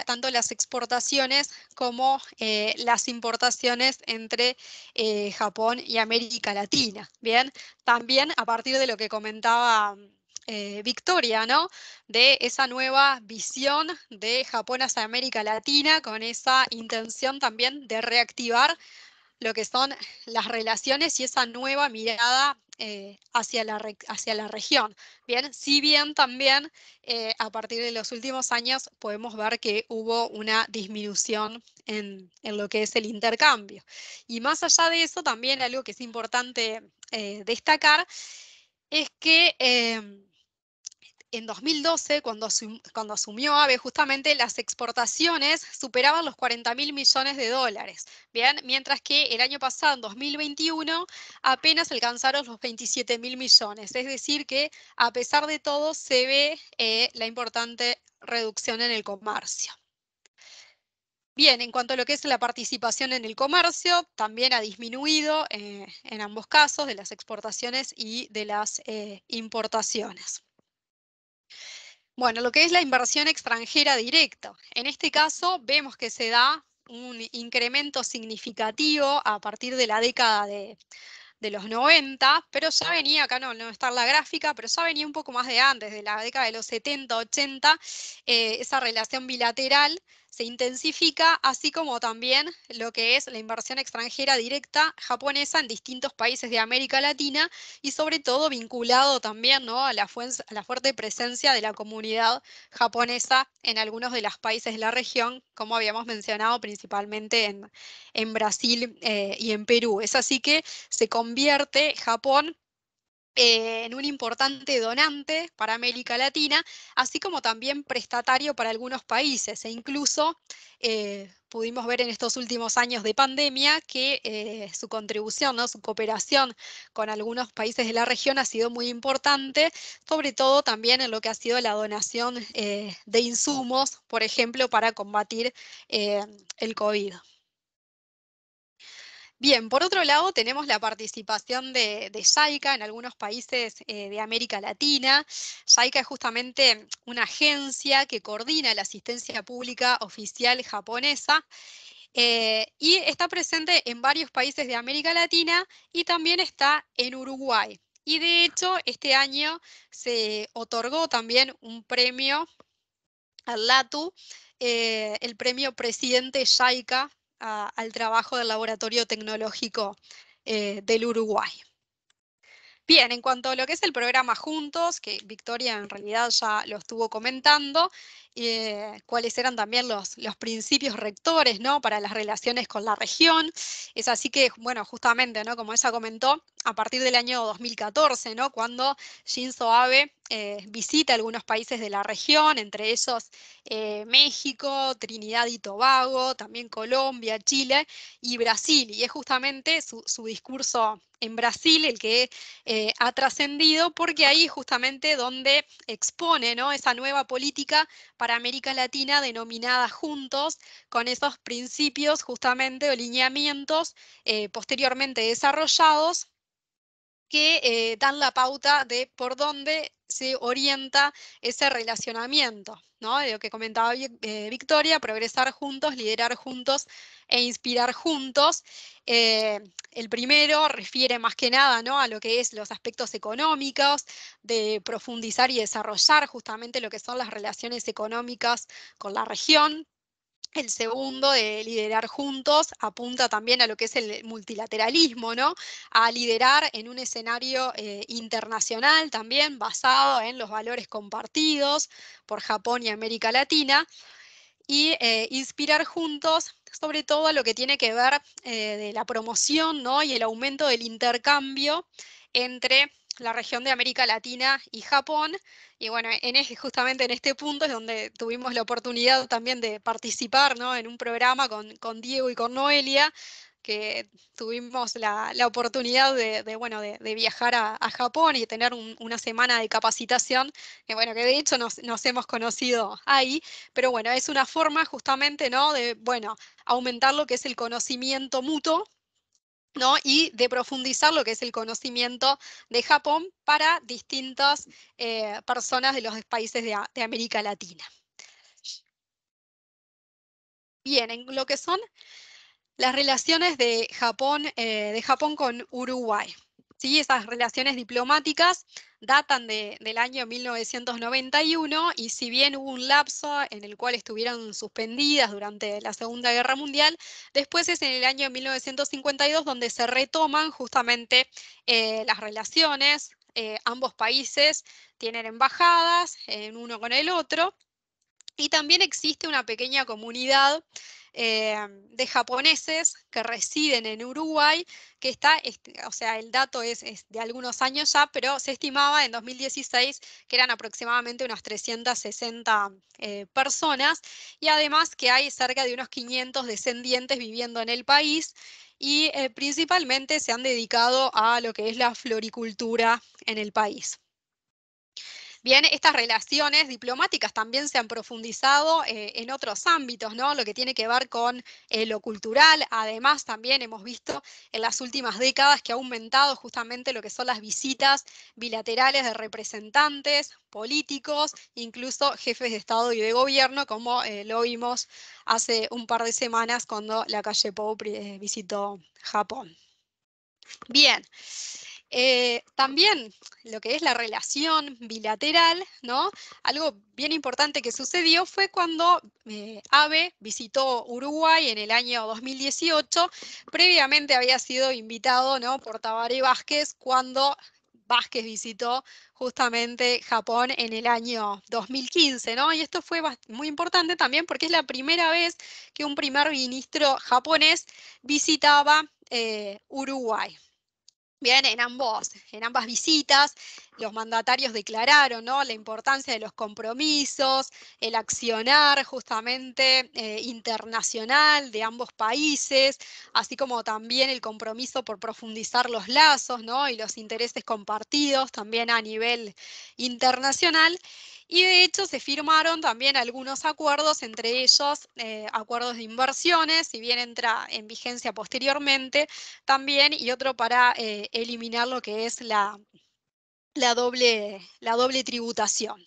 tanto las exportaciones como eh, las importaciones entre eh, Japón y América Latina. Bien, también a partir de lo que comentaba eh, Victoria, ¿no? De esa nueva visión de Japón hacia América Latina con esa intención también de reactivar lo que son las relaciones y esa nueva mirada eh, hacia, la hacia, la región. Bien, si bien también eh, a partir de los últimos años podemos ver que hubo una disminución en, en, lo que es el intercambio. Y más allá de eso, también algo que es importante eh, destacar es que em, en 2012, cuando, asumió AVE, justamente las exportaciones superaban los 40 mil millones de dólares, Mientras que el año pasado, en 2021, apenas alcanzaron los 27 mil millones. Es decir, que a pesar de todo se ve eh, la importante reducción en el comercio. Bien, en cuanto a lo que es la participación en el comercio, también ha disminuido eh, en ambos casos de las exportaciones y de las eh, importaciones. Bueno, lo que es la inversión extranjera directa. En este caso vemos que se da un incremento significativo a partir de la década de, los 90, pero ya venía, acá no, está la gráfica, pero ya venía un poco más de antes, de la década de los 70, 80, eh, esa relación bilateral se intensifica, así como también lo que es la inversión extranjera directa japonesa en distintos países de América Latina y sobre todo vinculado también ¿no? a, la fuerte presencia de la comunidad japonesa en algunos de los países de la región, como habíamos mencionado principalmente en, en Brasil eh, y en Perú. Es así que se convierte Japón eh, en un importante donante para América Latina, así como también prestatario para algunos países. E incluso eh, pudimos ver en estos últimos años de pandemia que eh, su contribución, ¿no? su cooperación con algunos países de la región ha sido muy importante, sobre todo también en lo que ha sido la donación de insumos, por ejemplo, para combatir el COVID. Bien, por otro lado tenemos la participación de, de en algunos países eh, de América Latina. SAICA es justamente una agencia que coordina la asistencia pública oficial japonesa eh, y está presente en varios países de América Latina y también está en Uruguay. Y de hecho, este año se otorgó también un premio al LATU, eh, el premio Presidente SAICA, al trabajo del Laboratorio Tecnológico eh, del Uruguay. Bien, en cuanto a lo que es el programa Juntos, que Victoria en realidad ya lo estuvo comentando, eh, cuáles eran también los, los principios rectores ¿no? para las relaciones con la región. Es así que, bueno, justamente, ¿no? como ella comentó, a partir del año 2014, ¿no? cuando Shinzo Abe eh, visita algunos países de la región, entre ellos eh, México, Trinidad y Tobago, también Colombia, Chile y Brasil. Y es justamente su, discurso en Brasil el que ha trascendido porque ahí justamente donde expone ¿no? esa nueva política para América Latina denominada Juntos, con esos principios justamente o lineamientos eh, posteriormente desarrollados que eh, dan la pauta de por dónde se orienta ese relacionamiento, De lo que comentaba eh, Victoria, progresar juntos, liderar juntos e inspirar juntos. Eh, el primero refiere más que nada a lo que es los aspectos económicos, de profundizar y desarrollar justamente lo que son las relaciones económicas con la región, el segundo de liderar juntos apunta también a lo que es el multilateralismo, ¿no? A liderar en un escenario eh, internacional también basado en los valores compartidos por Japón y América Latina y eh, inspirar juntos sobre todo a lo que tiene que ver eh, de la promoción ¿no? y el aumento del intercambio entre la región de América Latina y Japón. Y bueno, en justamente en este punto es donde tuvimos la oportunidad también de participar en un programa con, Diego y con Noelia, que tuvimos la, oportunidad de, bueno, de, viajar a, Japón y tener una semana de capacitación, que bueno, que de hecho nos, nos, hemos conocido ahí, pero bueno, es una forma justamente ¿no? de, bueno, aumentar lo que es el conocimiento mutuo y de profundizar lo que es el conocimiento de Japón para distintas eh, personas de los países de, América Latina. Bien, en lo que son las relaciones de Japón, eh, de Japón con Uruguay. ¿sí? Esas relaciones diplomáticas datan del año 1991 y si bien hubo un lapso en el cual estuvieron suspendidas durante la Segunda Guerra Mundial, después es en el año 1952 donde se retoman justamente eh, las relaciones. Eh, ambos países tienen embajadas en eh, uno con el otro y también existe una pequeña comunidad eh, de japoneses que residen en Uruguay, que está, este, o sea, el dato es, de algunos años ya, pero se estimaba en 2016 que eran aproximadamente unas 360 eh, personas y además que hay cerca de unos 500 descendientes viviendo en el país y eh, principalmente se han dedicado a lo que es la floricultura en el país. Bien, estas relaciones diplomáticas también se han profundizado eh, en otros ámbitos, ¿no? Lo que tiene que ver con eh, lo cultural. Además, también hemos visto en las últimas décadas que ha aumentado justamente lo que son las visitas bilaterales de representantes políticos, incluso jefes de Estado y de gobierno, como eh, lo vimos hace un par de semanas cuando la calle Pou visitó Japón. Bien. Eh, también lo que es la relación bilateral, ¿no? Algo bien importante que sucedió fue cuando eh, Abe visitó Uruguay en el año 2018. Previamente había sido invitado ¿no? por Tabaré Vázquez cuando Vázquez visitó justamente Japón en el año 2015, ¿no? Y esto fue muy importante también porque es la primera vez que un primer ministro japonés visitaba eh, Uruguay, Bien, en, ambos, en ambas visitas los mandatarios declararon la importancia de los compromisos, el accionar justamente eh, internacional de ambos países, así como también el compromiso por profundizar los lazos y los intereses compartidos también a nivel internacional. Y de hecho se firmaron también algunos acuerdos, entre ellos eh, acuerdos de inversiones, si bien entra en vigencia posteriormente también, y otro para eh, eliminar lo que es la, la, doble, la doble tributación.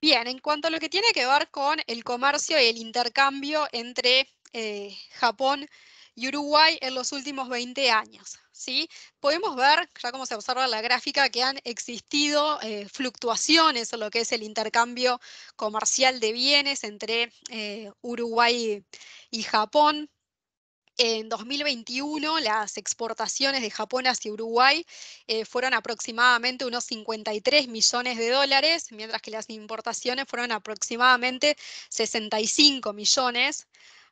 Bien, en cuanto a lo que tiene que ver con el comercio y el intercambio entre eh, Japón y y Uruguay en los últimos 20 años. ¿sí? Podemos ver, ya como se observa en la gráfica, que han existido eh, fluctuaciones en lo que es el intercambio comercial de bienes entre eh, Uruguay y Japón. En 2021, las exportaciones de Japón hacia Uruguay eh, fueron aproximadamente unos 53 millones de dólares, mientras que las importaciones fueron aproximadamente 65 millones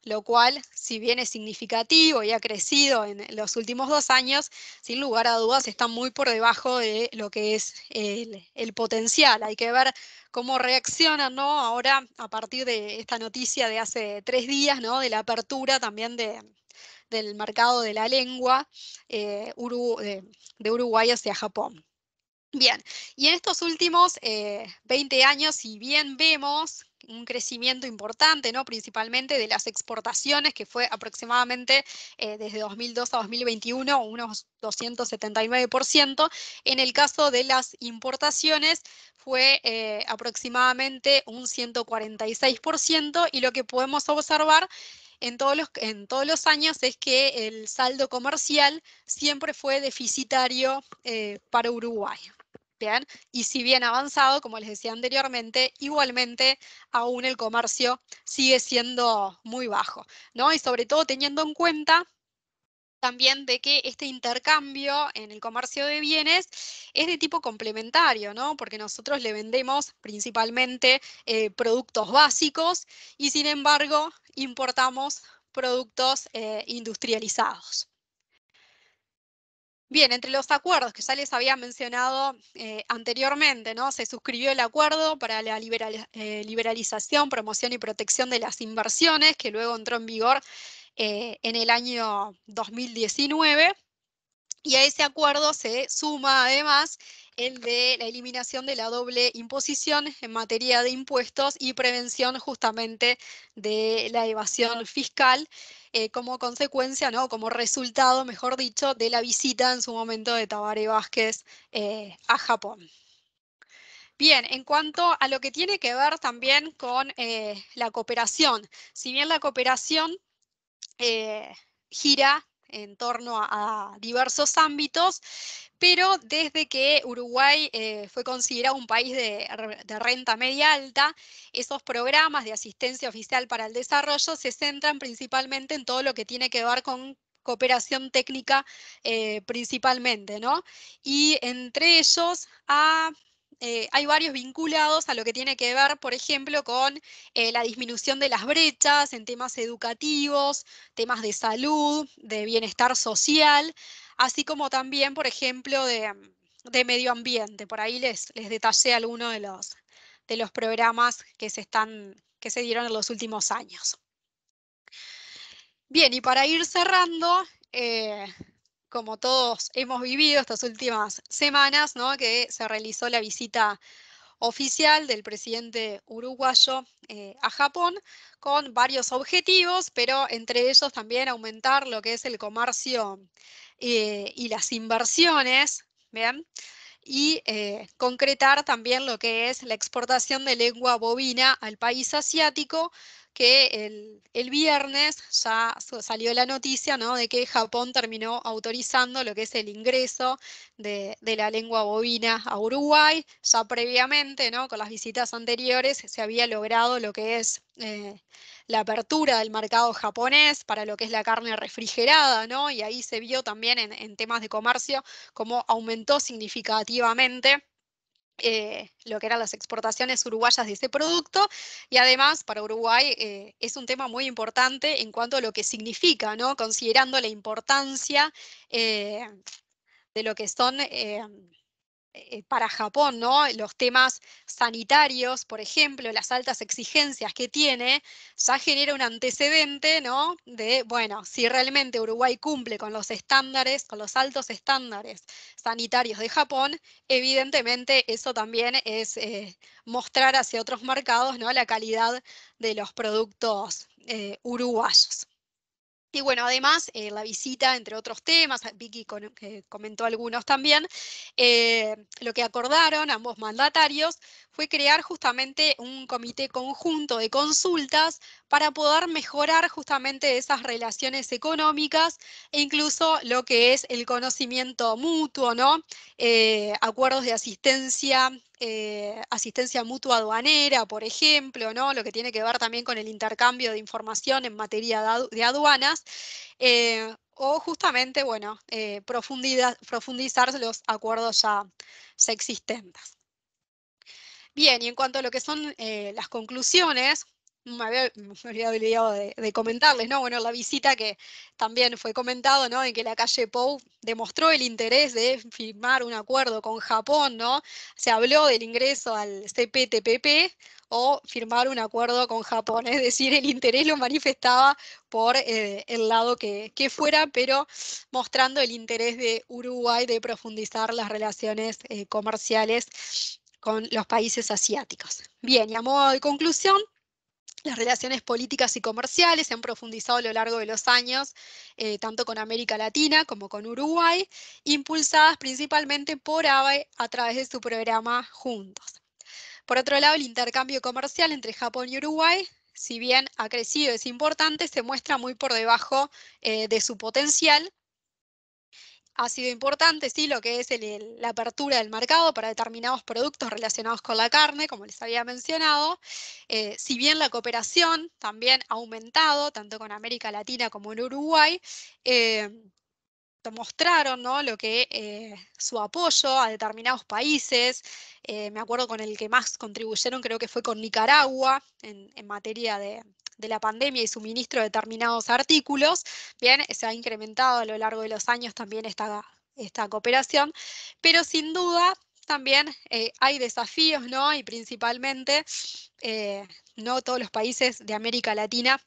lo cual, si bien es significativo y ha crecido en los últimos dos años, sin lugar a dudas está muy por debajo de lo que es el, potencial. Hay que ver cómo reaccionan ahora a partir de esta noticia de hace tres días, ¿no? de la apertura también del mercado de la lengua eh, de Uruguay hacia Japón. Bien, y en estos últimos 20 eh, años, si bien vemos un crecimiento importante, ¿no? principalmente de las exportaciones, que fue aproximadamente eh, desde 2002 a 2021 unos 279%. En el caso de las importaciones fue eh, aproximadamente un 146% y lo que podemos observar en todos, los, en todos los años es que el saldo comercial siempre fue deficitario eh, para Uruguay y si bien avanzado, como les decía anteriormente, igualmente aún el comercio sigue siendo muy bajo, ¿no? Y sobre todo teniendo en cuenta también de que este intercambio en el comercio de bienes es de tipo complementario, ¿no? Porque nosotros le vendemos principalmente eh, productos básicos y sin embargo importamos productos eh, industrializados. Bien, entre los acuerdos que ya les había mencionado eh, anteriormente, ¿no? Se suscribió el acuerdo para la eh, liberalización, promoción y protección de las inversiones, que luego entró en vigor eh, en el año 2019. Y a ese acuerdo se suma además el de la eliminación de la doble imposición en materia de impuestos y prevención justamente de la evasión fiscal eh, como consecuencia, ¿no? como resultado, mejor dicho, de la visita en su momento de Tabare Vázquez eh, a Japón. Bien, en cuanto a lo que tiene que ver también con eh, la cooperación, si bien la cooperación gira en torno a, diversos ámbitos, pero desde que Uruguay eh, fue considerado un país de, renta media alta, esos programas de asistencia oficial para el desarrollo se centran principalmente en todo lo que tiene que ver con cooperación técnica eh, principalmente, ¿no? Y entre ellos a eh, hay varios vinculados a lo que tiene que ver, por ejemplo, con eh, la disminución de las brechas en temas educativos, temas de salud, de bienestar social, así como también, por ejemplo, de, medio ambiente. Por ahí les, les detallé algunos de los, de los programas que se, están, que se dieron en los últimos años. Bien, y para ir cerrando, eh, como todos hemos vivido estas últimas semanas, que se realizó la visita oficial del presidente uruguayo eh, a Japón con varios objetivos, pero entre ellos también aumentar lo que es el comercio eh, y las inversiones, Y eh, concretar también lo que es la exportación de lengua bovina al país asiático que el, viernes ya salió la noticia ¿no? de que Japón terminó autorizando lo que es el ingreso de, la lengua bovina a Uruguay. Ya previamente, ¿no? con las visitas anteriores, se había logrado lo que es eh, la apertura del mercado japonés para lo que es la carne refrigerada, ¿no? y ahí se vio también en, en temas de comercio cómo aumentó significativamente eh, lo que eran las exportaciones uruguayas de este producto y además para Uruguay eh, es un tema muy importante en cuanto a lo que significa, ¿no? considerando la importancia eh, de lo que son eh, eh, para Japón, ¿no? Eh, los temas sanitarios, por ejemplo, las altas exigencias que tiene, ya genera un antecedente, ¿no? De, bueno, si realmente Uruguay cumple con los estándares, con los altos estándares sanitarios de Japón, evidentemente eso también es mostrar hacia otros mercados, ¿no? La calidad de los productos uruguayos. Y bueno, además, eh, la visita, entre otros temas, Vicky comentó algunos también, eh, lo que acordaron ambos mandatarios fue crear justamente un comité conjunto de consultas para poder mejorar justamente esas relaciones económicas e incluso lo que es el conocimiento mutuo, ¿no? Eh, acuerdos de asistencia, eh, asistencia mutua aduanera, por ejemplo, ¿no? Lo que tiene que ver también con el intercambio de información en materia de, aduanas. Eh, o justamente, bueno, profundizar los acuerdos ya existentes. Bien, y en cuanto a lo que son eh, las conclusiones, me había, olvidado de, comentarles, ¿no? Bueno, la visita que también fue comentado, ¿no? En que la calle Pou demostró el interés de firmar un acuerdo con Japón, ¿no? Se habló del ingreso al CPTPP o firmar un acuerdo con Japón, es decir, el interés lo manifestaba por eh, el lado que, fuera, pero mostrando el interés de Uruguay de profundizar las relaciones eh, comerciales con los países asiáticos. Bien, y a modo de conclusión, las relaciones políticas y comerciales se han profundizado a lo largo de los años, eh, tanto con América Latina como con Uruguay, impulsadas principalmente por ABE a través de su programa Juntos. Por otro lado, el intercambio comercial entre Japón y Uruguay, si bien ha crecido, es importante, se muestra muy por debajo eh, de su potencial, ha sido importante, sí, lo que es la apertura del mercado para determinados productos relacionados con la carne, como les había mencionado. Eh, si bien la cooperación también ha aumentado, tanto con América Latina como en Uruguay, eh, mostraron ¿no? lo que eh, su apoyo a determinados países. me acuerdo con el que más contribuyeron, creo que fue con Nicaragua en materia de, de la pandemia y suministro de determinados artículos, bien, se ha incrementado a lo largo de los años también esta, esta cooperación, pero sin duda también eh, hay desafíos, ¿no? Y principalmente eh, no todos los países de América Latina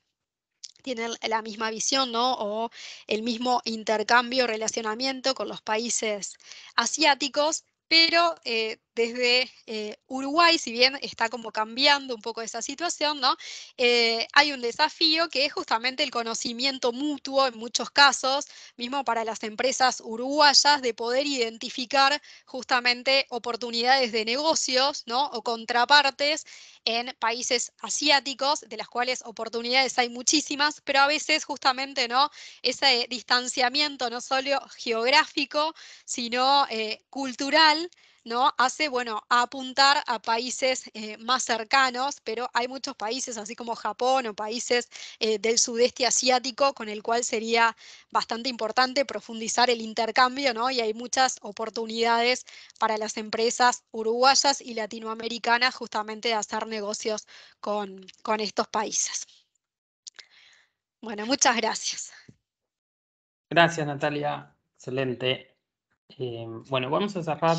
tienen la misma visión, ¿no? O el mismo intercambio, relacionamiento con los países asiáticos, pero eh, desde eh, Uruguay, si bien está como cambiando un poco esa situación, ¿no? Eh, hay un desafío que es justamente el conocimiento mutuo en muchos casos, mismo para las empresas uruguayas, de poder identificar justamente oportunidades de negocios, ¿no? O contrapartes en países asiáticos, de las cuales oportunidades hay muchísimas, pero a veces justamente, ¿no? Ese distanciamiento no solo geográfico, sino eh, cultural, ¿no? Hace, bueno, apuntar a países eh, más cercanos, pero hay muchos países, así como Japón o países eh, del sudeste asiático, con el cual sería bastante importante profundizar el intercambio, ¿no? Y hay muchas oportunidades para las empresas uruguayas y latinoamericanas justamente de hacer negocios con, con estos países. Bueno, muchas gracias. Gracias, Natalia. Excelente. Eh, bueno, vamos a cerrar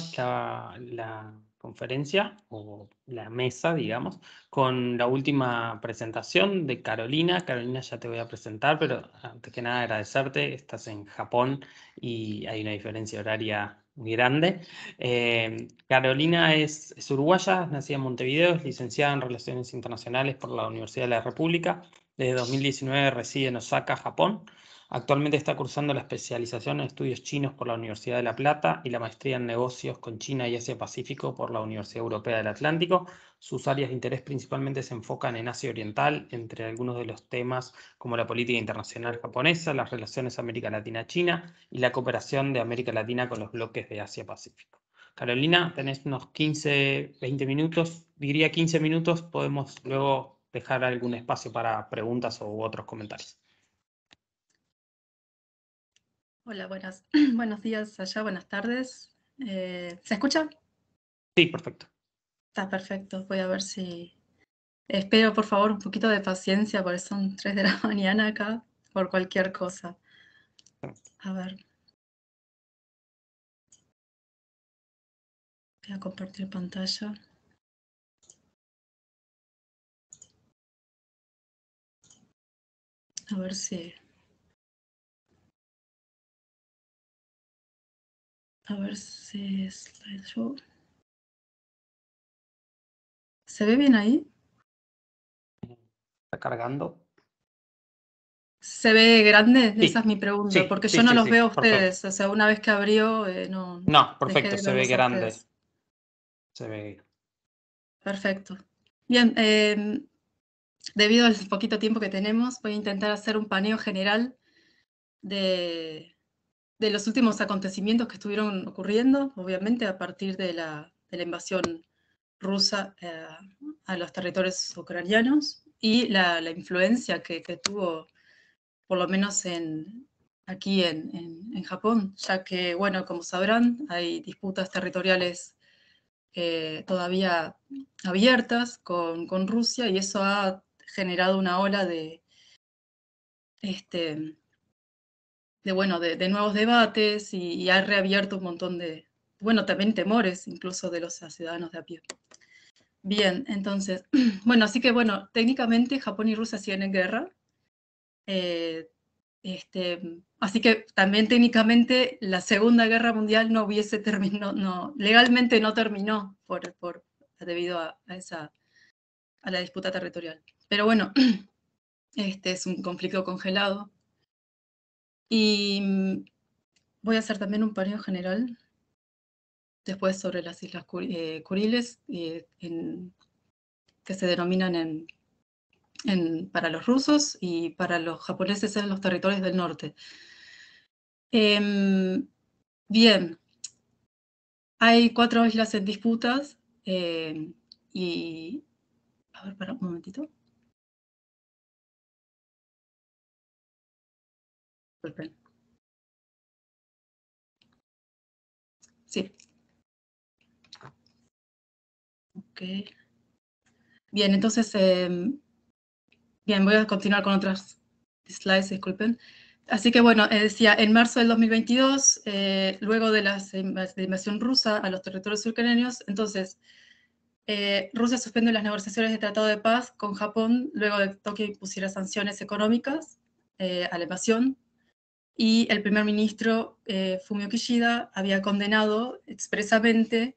la, conferencia o la mesa, digamos, con la última presentación de Carolina. Carolina ya te voy a presentar, pero antes que nada agradecerte. Estás en Japón y hay una diferencia horaria muy grande. Eh, Carolina es, es uruguaya, nacida en Montevideo, es licenciada en Relaciones Internacionales por la Universidad de la República. Desde 2019 reside en Osaka, Japón. Actualmente está cursando la especialización en estudios chinos por la Universidad de La Plata y la maestría en negocios con China y Asia Pacífico por la Universidad Europea del Atlántico. Sus áreas de interés principalmente se enfocan en Asia Oriental, entre algunos de los temas como la política internacional japonesa, las relaciones América Latina-China y la cooperación de América Latina con los bloques de Asia Pacífico. Carolina, tenés unos 15, 20 minutos, diría 15 minutos, podemos luego dejar algún espacio para preguntas u otros comentarios. Hola, buenas. buenos días allá, buenas tardes. Eh, ¿Se escucha? Sí, perfecto. Está perfecto. Voy a ver si... Espero, por favor, un poquito de paciencia, porque son tres de la mañana acá, por cualquier cosa. A ver. Voy a compartir pantalla. A ver si A ver si show. ¿Se ve bien ahí? Está cargando. ¿Se ve grande? Esa es mi pregunta, porque yo no los veo a ustedes. O sea, una vez que abrió, eh, no. No, perfecto, se ve grande. Se ve. Perfecto. Bien, em, debido al poquito tiempo que tenemos, voy a intentar hacer un paneo general de, de los últimos acontecimientos que estuvieron ocurriendo, obviamente a partir de la, invasión rusa eh, a los territorios ucranianos y la, influencia que, tuvo, por lo menos en, aquí en, Japón, ya que, bueno, como sabrán, hay disputas territoriales eh, todavía abiertas con, con Rusia y eso ha generado una ola de, este, de bueno, de, nuevos debates y, ha reabierto un montón de, bueno, también temores incluso de los ciudadanos de a pie. Bien, entonces, bueno, así que bueno, técnicamente Japón y Rusia siguen en guerra. Eh, este, así que también técnicamente la Segunda Guerra Mundial no hubiese terminado, no, legalmente no terminó por, por debido a, esa, a la disputa territorial. Pero bueno, este es un conflicto congelado y mm, voy a hacer también un paneo general después sobre las Islas Kuriles, eh, eh, que se denominan para los rusos y para los japoneses en los territorios del norte. Em, bien, hay cuatro islas en disputas em, y... A ver, para un momentito. Disculpen. Sí. Ok. Bien, entonces, em, bien, voy a continuar con otras slides, disculpen. Así que bueno, eh, decía, en marzo del 2022, eh, luego em, de, la invasión rusa a los territorios ucranianos, entonces eh, Rusia suspende las negociaciones de tratado de paz con Japón luego de que Tokio impusiera sanciones económicas a la invasión y el primer ministro eh, Fumio Kishida había condenado expresamente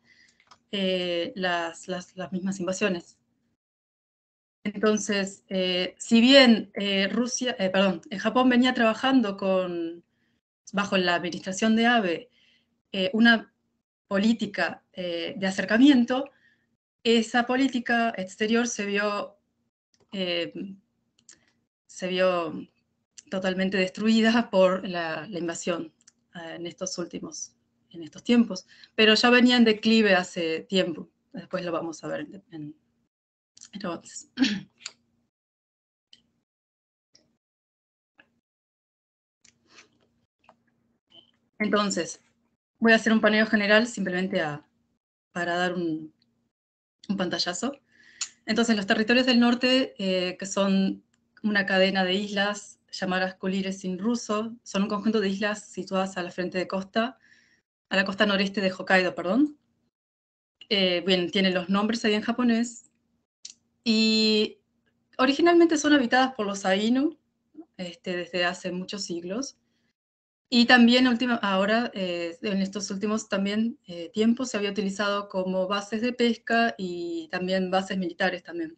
eh, las, mismas invasiones. Entonces, eh, si bien Rusia, perdón, Japón venía trabajando con, bajo la administración de Abe una política de acercamiento, esa política exterior se vio, se vio totalmente destruida por la, invasión eh, en estos últimos, en estos tiempos. Pero ya venía en declive hace tiempo, después lo vamos a ver en, en, entonces. Entonces, voy a hacer un paneo general simplemente para dar un, pantallazo. Entonces, los territorios del norte, eh, que son una cadena de islas llamadas Kulires en ruso, son un conjunto de islas situadas a la frente de costa, a la costa noreste de Hokkaido, perdón. Eh, bien, tienen los nombres ahí en japonés. Y originalmente son habitadas por los Ainu este, desde hace muchos siglos. Y también última, ahora, eh, en estos últimos también eh, tiempos, se había utilizado como bases de pesca y también bases militares también.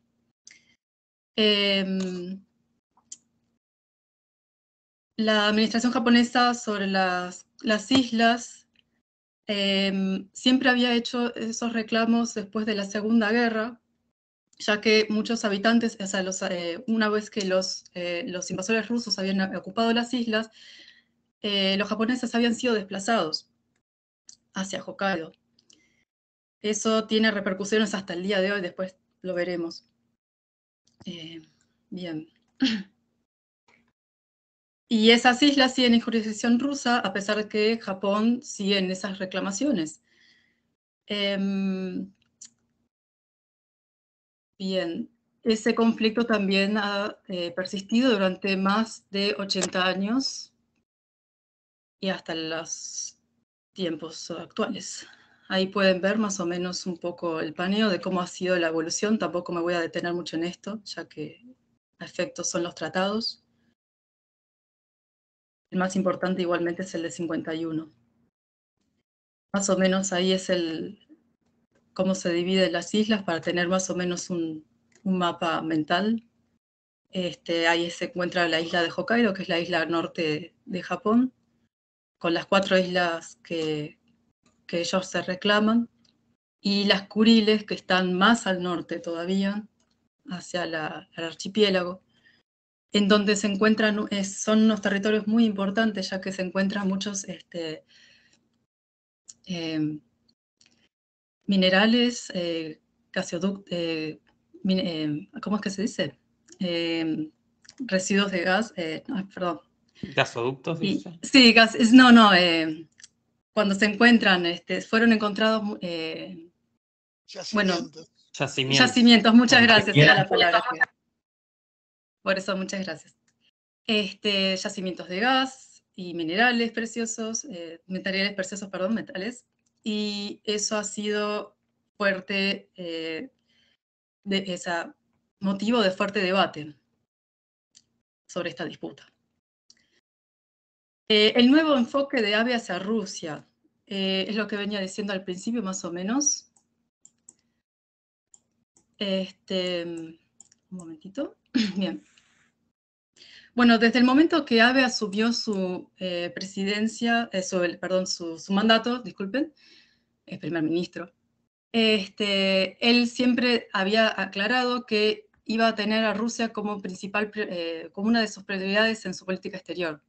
Eh, la administración japonesa sobre las, islas em, siempre había hecho esos reclamos después de la Segunda Guerra, ya que muchos habitantes, eh, una vez que los, eh, los invasores rusos habían ocupado las islas, eh, los japoneses habían sido desplazados hacia Hokkaido. Eso tiene repercusiones hasta el día de hoy, después lo veremos. bien. Y esas islas siguen en jurisdicción rusa, a pesar de que Japón sigue en esas reclamaciones. Em, bien, ese conflicto también ha eh, persistido durante más de 80 años y hasta los tiempos actuales. Ahí pueden ver más o menos un poco el paneo de cómo ha sido la evolución. Tampoco me voy a detener mucho en esto, ya que a efectos son los tratados. El más importante igualmente es el de 51. Más o menos ahí es el cómo se dividen las islas para tener más o menos un, mapa mental. Este, ahí se encuentra la isla de Hokkaido, que es la isla norte de Japón, con las cuatro islas que, ellos se reclaman, y las Kuriles, que están más al norte todavía, hacia el archipiélago en donde se encuentran, son unos territorios muy importantes, ya que se encuentran muchos este, em, minerales, eh, eh em, ¿cómo es que se dice? Em, residuos de gas, eh, perdón. ¿Gasoductos? sí, gas, no, no, eh, cuando se encuentran, este, fueron encontrados, bueno, yacimientos, muchas gracias, era la palabra. Por eso, muchas gracias. Este, yacimientos de gas y minerales preciosos, eh, preciosos, perdón, metales. Y eso ha sido fuerte, eh, motivo de fuerte debate sobre esta disputa. Eh, el nuevo enfoque de AVE hacia Rusia eh, es lo que venía diciendo al principio, más o menos. Este, un momentito. Bien. Bueno, desde el momento que Abe asumió su eh, presidencia, eh, perdón, su, mandato, disculpen, el primer ministro, este, él siempre había aclarado que iba a tener a Rusia como, principal, eh, como una de sus prioridades en su política exterior.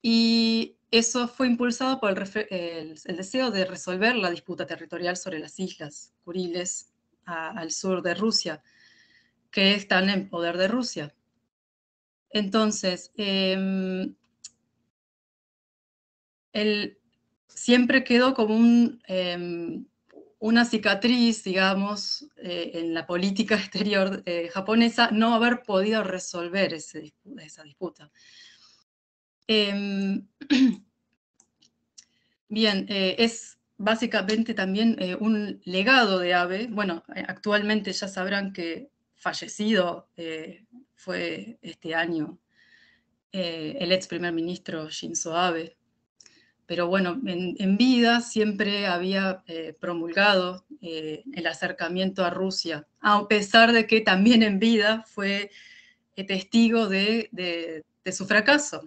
Y eso fue impulsado por el, deseo de resolver la disputa territorial sobre las islas Kuriles al sur de Rusia, que están en poder de Rusia. Entonces, eh, siempre quedó como em, una cicatriz, digamos, eh, en la política exterior eh, japonesa, no haber podido resolver esa disputa. Em, bien, eh, es básicamente también un legado de Abe. Bueno, actualmente ya sabrán que fallecido fue este año eh, el ex primer ministro Shinzo Abe. Pero bueno, en, vida siempre había eh, promulgado eh, el acercamiento a Rusia, a pesar de que también en vida fue testigo de, su fracaso.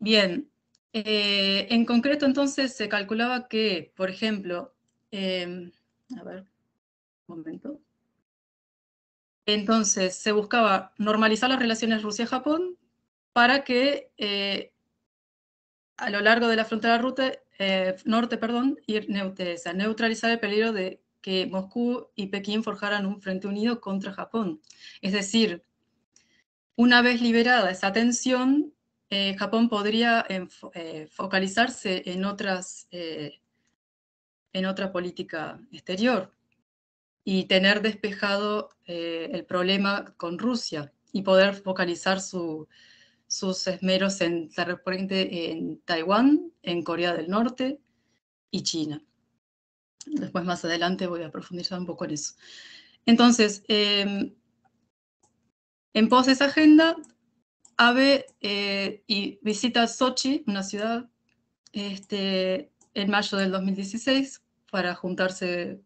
Bien, en concreto, entonces, se calculaba que, por ejemplo, em, a ver, un momento. Entonces, se buscaba normalizar las relaciones Rusia-Japón para que eh, a lo largo de la frontera eh, norte perdón, neutralizar el peligro de que Moscú y Pekín forjaran un frente unido contra Japón. Es decir, una vez liberada esa tensión, eh, Japón podría focalizarse en, otras, en otra política exterior y tener despejado eh, el problema con Rusia y poder focalizar su, sus esmeros en, en Taiwán, en Corea del Norte y China. Después más adelante voy a profundizar un poco en eso. Entonces, em, en pos de esa agenda, Abe eh, y visita Sochi, una ciudad, este, en mayo del 2016, para juntarse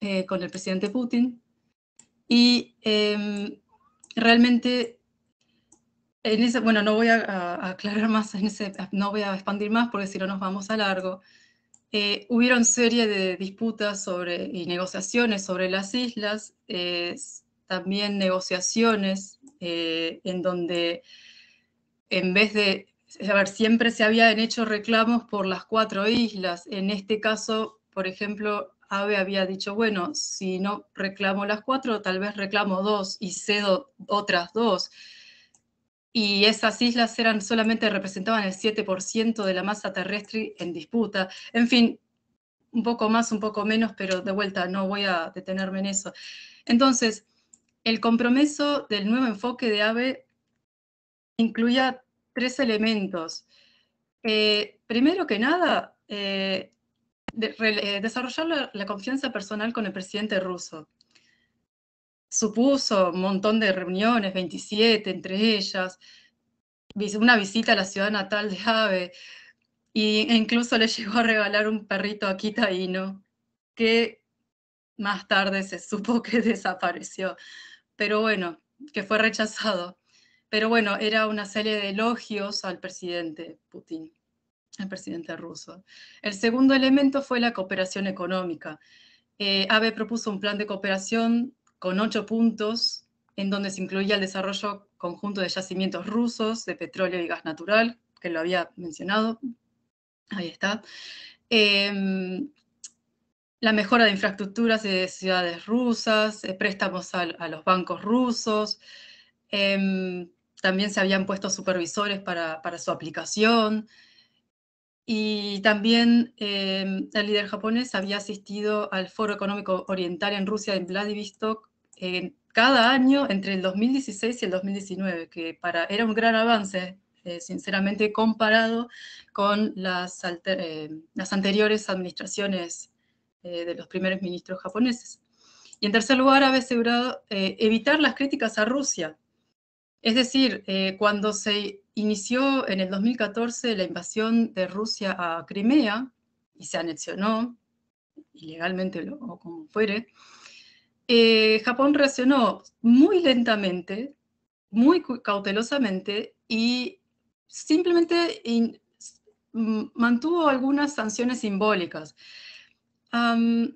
eh, con el presidente Putin. Y em, realmente, en ese, bueno, no voy a, aclarar más, en ese, no voy a expandir más porque si no nos vamos a largo. Eh, hubieron serie de disputas sobre, y negociaciones sobre las islas, eh, también negociaciones eh, en donde en vez de, a ver, siempre se habían hecho reclamos por las cuatro islas, en este caso, por ejemplo, AVE había dicho, bueno, si no reclamo las cuatro, tal vez reclamo dos y cedo otras dos. Y esas islas eran solamente representaban el 7% de la masa terrestre en disputa. En fin, un poco más, un poco menos, pero de vuelta no voy a detenerme en eso. Entonces, el compromiso del nuevo enfoque de AVE incluía tres elementos. Eh, primero que nada, eh, eh, desarrollar la, confianza personal con el presidente ruso. Supuso un montón de reuniones, 27 entre ellas, una visita a la ciudad natal de Abe, e incluso le llegó a regalar un perrito a Kitaino, que más tarde se supo que desapareció, pero bueno, que fue rechazado. Pero bueno, era una serie de elogios al presidente Putin el presidente ruso. El segundo elemento fue la cooperación económica. Eh, AVE propuso un plan de cooperación con ocho puntos, en donde se incluía el desarrollo conjunto de yacimientos rusos, de petróleo y gas natural, que lo había mencionado. Ahí está. Em, la mejora de infraestructuras de ciudades rusas, eh, préstamos a, los bancos rusos. Em, también se habían puesto supervisores para su aplicación. Y también eh, el líder japonés había asistido al Foro Económico Oriental en Rusia, en Vladivostok, cada año entre el 2016 y el 2019, que para, era un gran avance, eh, sinceramente, comparado con las, eh, las anteriores administraciones de los primeros ministros japoneses. Y en tercer lugar, había asegurado evitar las críticas a Rusia. Es decir, cuando se inició en el 2014 la invasión de Rusia a Crimea y se anexionó, ilegalmente o como fuere, eh, Japón reaccionó muy lentamente, muy cautelosamente y simplemente mantuvo algunas sanciones simbólicas. de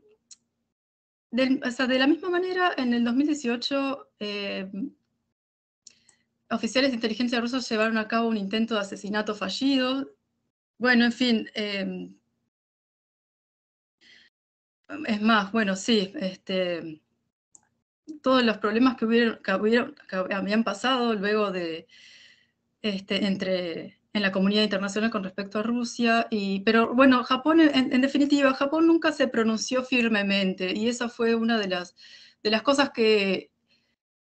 la misma manera, en el 2018, oficiales de inteligencia rusos llevaron a cabo un intento de asesinato fallido. Bueno, en fin. Em, es más, bueno, sí, este, todos los problemas que, hubieron, que, habían pasado luego de, este, entre, en la comunidad internacional con respecto a Rusia, y, pero bueno, Japón, en, definitiva, Japón nunca se pronunció firmemente, y esa fue una de las, de las cosas que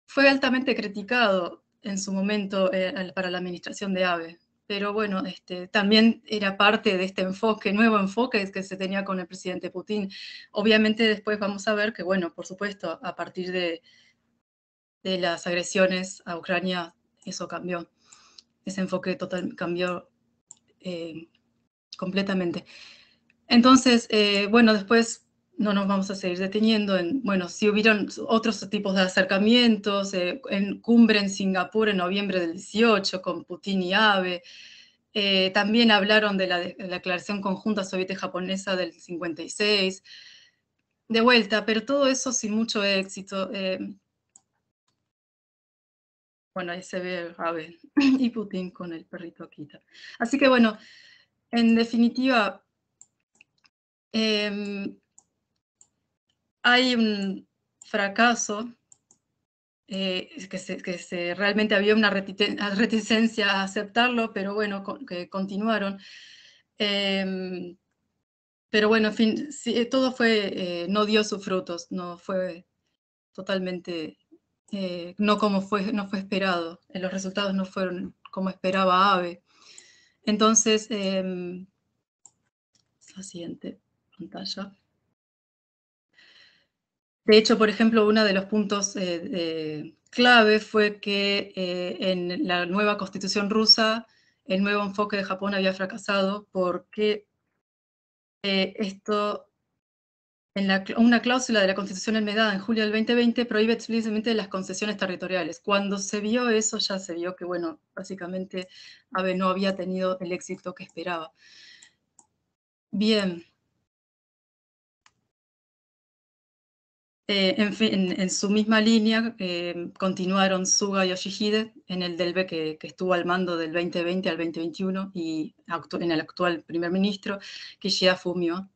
fue altamente criticado en su momento eh, para la administración de AVE. Pero bueno, este, también era parte de este enfoque, nuevo enfoque que se tenía con el presidente Putin. Obviamente después vamos a ver que, bueno, por supuesto, a partir de, las agresiones a Ucrania, eso cambió. Ese enfoque total cambió eh, completamente. Entonces, eh, bueno, después no nos vamos a seguir deteniendo en, bueno, si hubieron otros tipos de acercamientos, eh, en cumbre en Singapur en noviembre del 18 con Putin y Abe, eh, también hablaron de la, declaración conjunta soviética-japonesa del 56, de vuelta, pero todo eso sin mucho éxito. Eh, bueno, ahí se ve Abe y Putin con el perrito aquí. Así que bueno, en definitiva, em, hay un fracaso, eh, que, realmente había una reticencia a aceptarlo, pero bueno, que continuaron. Em, pero bueno, en fin, todo fue, eh, no dio sus frutos, no fue totalmente, eh, no como fue, no fue esperado, los resultados no fueron como esperaba AVE. Entonces, em, la siguiente pantalla. De hecho, por ejemplo, uno de los puntos eh, clave fue que eh, en la nueva constitución rusa el nuevo enfoque de Japón había fracasado porque eh, esto en una cláusula de la Constitución enmendada en julio del 2020 prohíbe explícitamente las concesiones territoriales. Cuando se vio eso, ya se vio que, bueno, básicamente AVE no había tenido el éxito que esperaba. Bien, Eh, en, fin, en, su misma línea eh, continuaron Suga y Yoshihide en el Delbe que, estuvo al mando del 2020 al 2021 y en el actual primer ministro Kishida Fumio.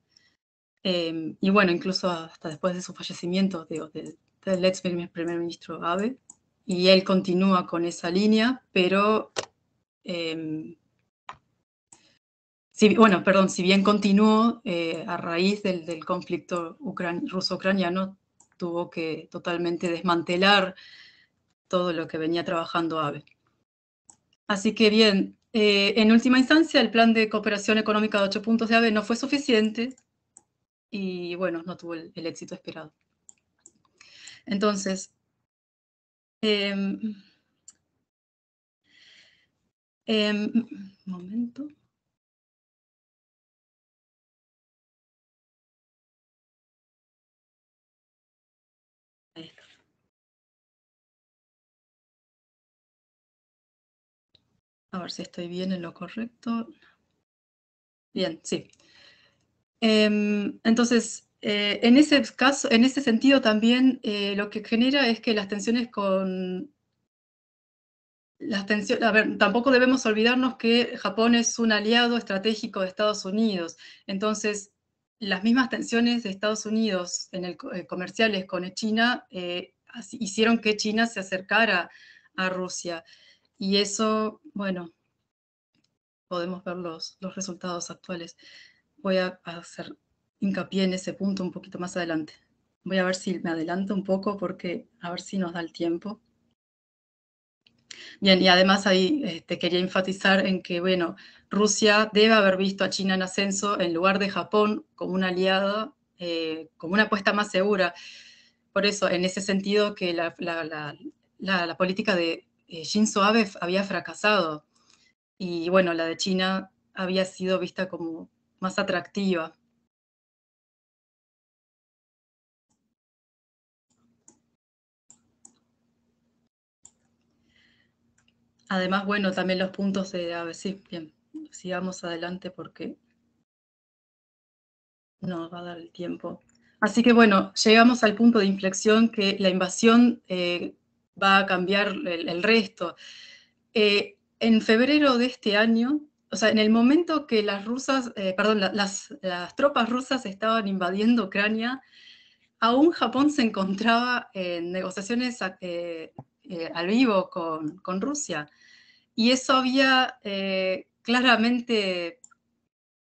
Em, y bueno, incluso hasta después de su fallecimiento del, ex primer ministro Abe. Y él continúa con esa línea, pero em, si, bueno, perdón, si bien continuó eh, a raíz del, del conflicto ruso-ucraniano, tuvo que totalmente desmantelar todo lo que venía trabajando AVE. Así que bien, eh, en última instancia el plan de cooperación económica de ocho puntos de AVE no fue suficiente y bueno, no tuvo el, éxito esperado. Entonces, eh, momento. A ver si estoy bien en lo correcto. Bien, sí. Em, entonces, eh, en, ese caso, en ese sentido también eh, lo que genera es que las tensiones con... Las tensiones, a ver, tampoco debemos olvidarnos que Japón es un aliado estratégico de Estados Unidos. Entonces, las mismas tensiones de Estados Unidos en el, eh, comerciales con China hicieron que China se acercara a Rusia. Y eso, bueno, podemos ver los, los resultados actuales. Voy a hacer hincapié en ese punto un poquito más adelante. Voy a ver si me adelanto un poco porque a ver si nos da el tiempo. Bien, y además ahí este, quería enfatizar en que, bueno, Rusia debe haber visto a China en ascenso en lugar de Japón como una aliada, eh, como una apuesta más segura. Por eso, en ese sentido, que la, la, la política de eh, Shinzo Abe había fracasado y bueno, la de China había sido vista como más atractiva. Además, bueno, también los puntos de Abe, Sí, bien, sigamos adelante porque no va a dar el tiempo. Así que bueno, llegamos al punto de inflexión que la invasión eh, va a cambiar el, resto. Eh, en febrero de este año, o sea, en el momento que las rusas, eh, las, tropas rusas estaban invadiendo Ucrania, aún Japón se encontraba en negociaciones eh, al vivo con, Rusia. Y eso había claramente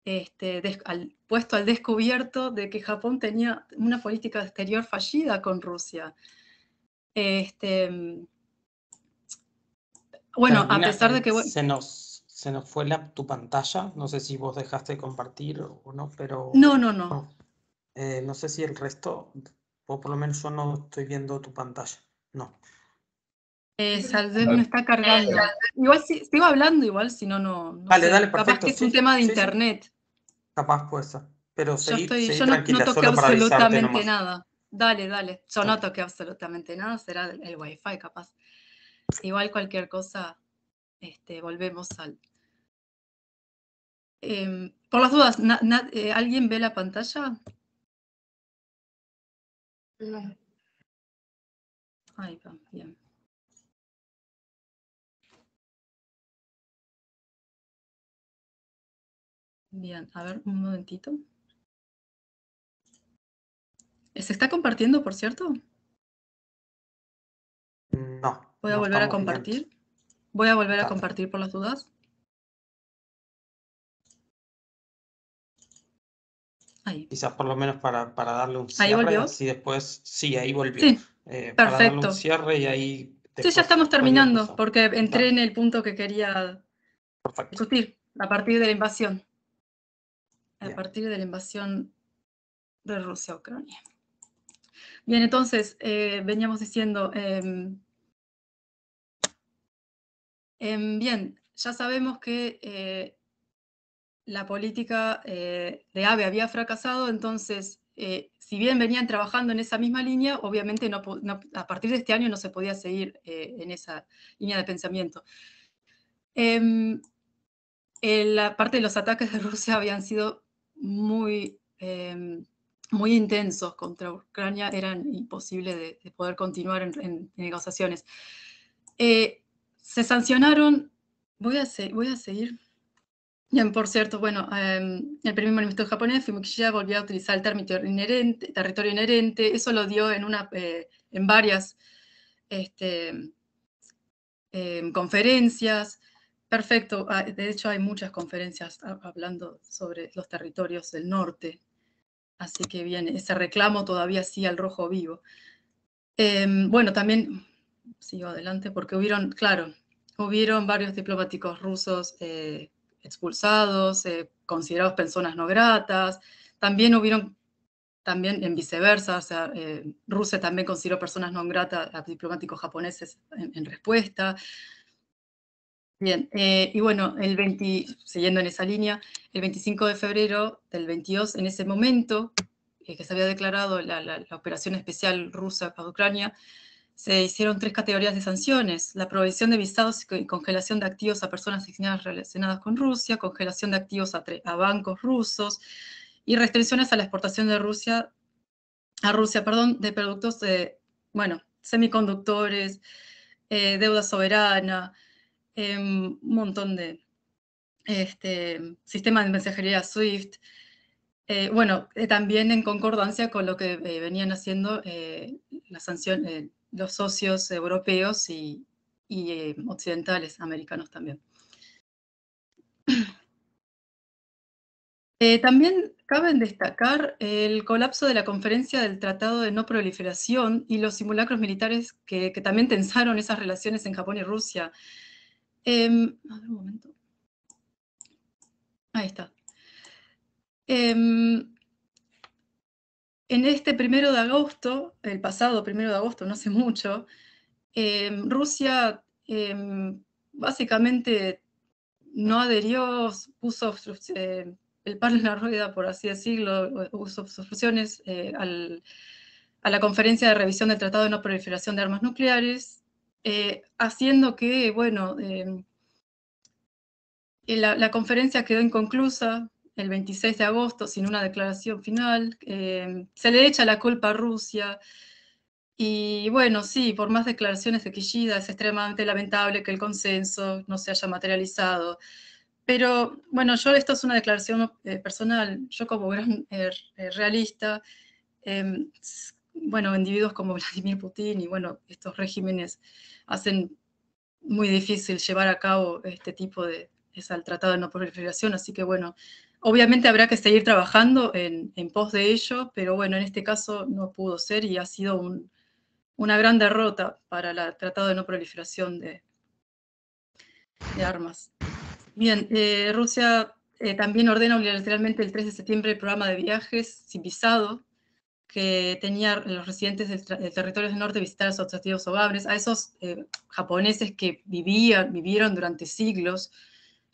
este, puesto al descubierto de que Japón tenía una política exterior fallida con Rusia. Este, mm, bueno, a pesar de que... se nos, se nos fue la, tu pantalla, no sé si vos dejaste de compartir o no, pero... No, no, no. Ah, eh, no, sé si el resto, o por lo menos yo no estoy viendo tu pantalla, no. Eh, me está cargando. Igual si, sigo hablando, igual si no, no. Dale, dale, Capaz que es un tema de internet. Capaz pues, Pero yo, no, toqué absolutamente nada. Dale, dale. Yo no toqué absolutamente nada, será el wifi capaz. Igual cualquier cosa, este, volvemos al... Em, por las dudas, eh, ¿alguien ve la pantalla? No. Ahí va, bien. Bien, a ver, un momentito. ¿Se está compartiendo, por cierto? No. Voy a volver a compartir. Voy a volver a compartir por las dudas. Quizás por lo menos para, darle un cierre. Ahí volvió. después, sí, ahí volvió. Eh, perfecto. cierre y ahí. Sí, ya estamos terminando, porque entré en el punto que quería discutir a partir de la invasión. A partir de la invasión de Rusia Ucrania. Bien, entonces, eh, veníamos diciendo, em, em, bien, ya sabemos que eh, la política eh, de AVE había fracasado, entonces, si bien venían trabajando en esa misma línea, obviamente a partir de este año no se podía seguir en esa línea de pensamiento. Em, la parte de los ataques de Rusia habían sido muy muy intensos contra Ucrania eran imposibles de, poder continuar en, negociaciones. Eh, se sancionaron, voy a, voy a seguir. por cierto, bueno, em, el primer ministro japonés, ya volvió a utilizar el término inherente, territorio inherente, eso lo dio en, una, eh, en varias este, em, conferencias. Perfecto, ah, de hecho hay muchas conferencias hablando sobre los territorios del norte Así que bien, ese reclamo todavía sí al rojo vivo. Em, bueno, también sigo adelante porque hubieron, claro, hubieron varios diplomáticos rusos eh, expulsados, eh, considerados personas no gratas. También hubieron, también en viceversa, o sea, eh, Rusia también consideró personas no gratas a diplomáticos japoneses en respuesta. Bien, eh, y bueno, el 20, siguiendo en esa línea, el 25 de febrero del 22, en ese momento eh, que se había declarado la, la, operación especial rusa para Ucrania, se hicieron tres categorías de sanciones, la prohibición de visados y congelación de activos a personas asignadas relacionadas con Rusia, congelación de activos a, a bancos rusos y restricciones a la exportación de Rusia, a Rusia perdón, de productos de, bueno, semiconductores, eh, deuda soberana, un em, montón de este, sistemas de mensajería Swift. Eh, bueno, eh, también en concordancia con lo que eh, venían haciendo los socios europeos y, occidentales, americanos también. también cabe destacar el colapso de la conferencia del Tratado de No Proliferación y los simulacros militares que también tensaron esas relaciones en Japón y Rusia. Em, a ver un momento. Ahí está. Em, en este primero de agosto, el pasado primero de agosto, no hace mucho, em, Rusia básicamente no adherió, puso el palo en la rueda, por así decirlo, puso obstrucciones eh, a la conferencia de revisión del Tratado de No Proliferación de Armas Nucleares, eh, haciendo que, bueno, eh, eh, la, conferencia quedó inconclusa el 26 de agosto sin una declaración final, se le echa la culpa a Rusia, y bueno, sí, por más declaraciones de Kishida, es extremadamente lamentable que el consenso no se haya materializado. Pero bueno, yo esto es una declaración personal, yo como gran realista, eh, bueno, individuos como Vladimir Putin y bueno, estos regímenes hacen muy difícil llevar a cabo este tipo de, es Tratado de No Proliferación, así que bueno, obviamente habrá que seguir trabajando en, pos de ello, pero bueno, en este caso no pudo ser y ha sido una gran derrota para el Tratado de No Proliferación de, de Armas. Bien, eh, Rusia eh, también ordena unilateralmente el 3 de septiembre el programa de viajes sin visado que tenían los residentes del, territorio del norte visitar a sus atractivos hogares, a esos eh, japoneses que vivían, vivieron durante siglos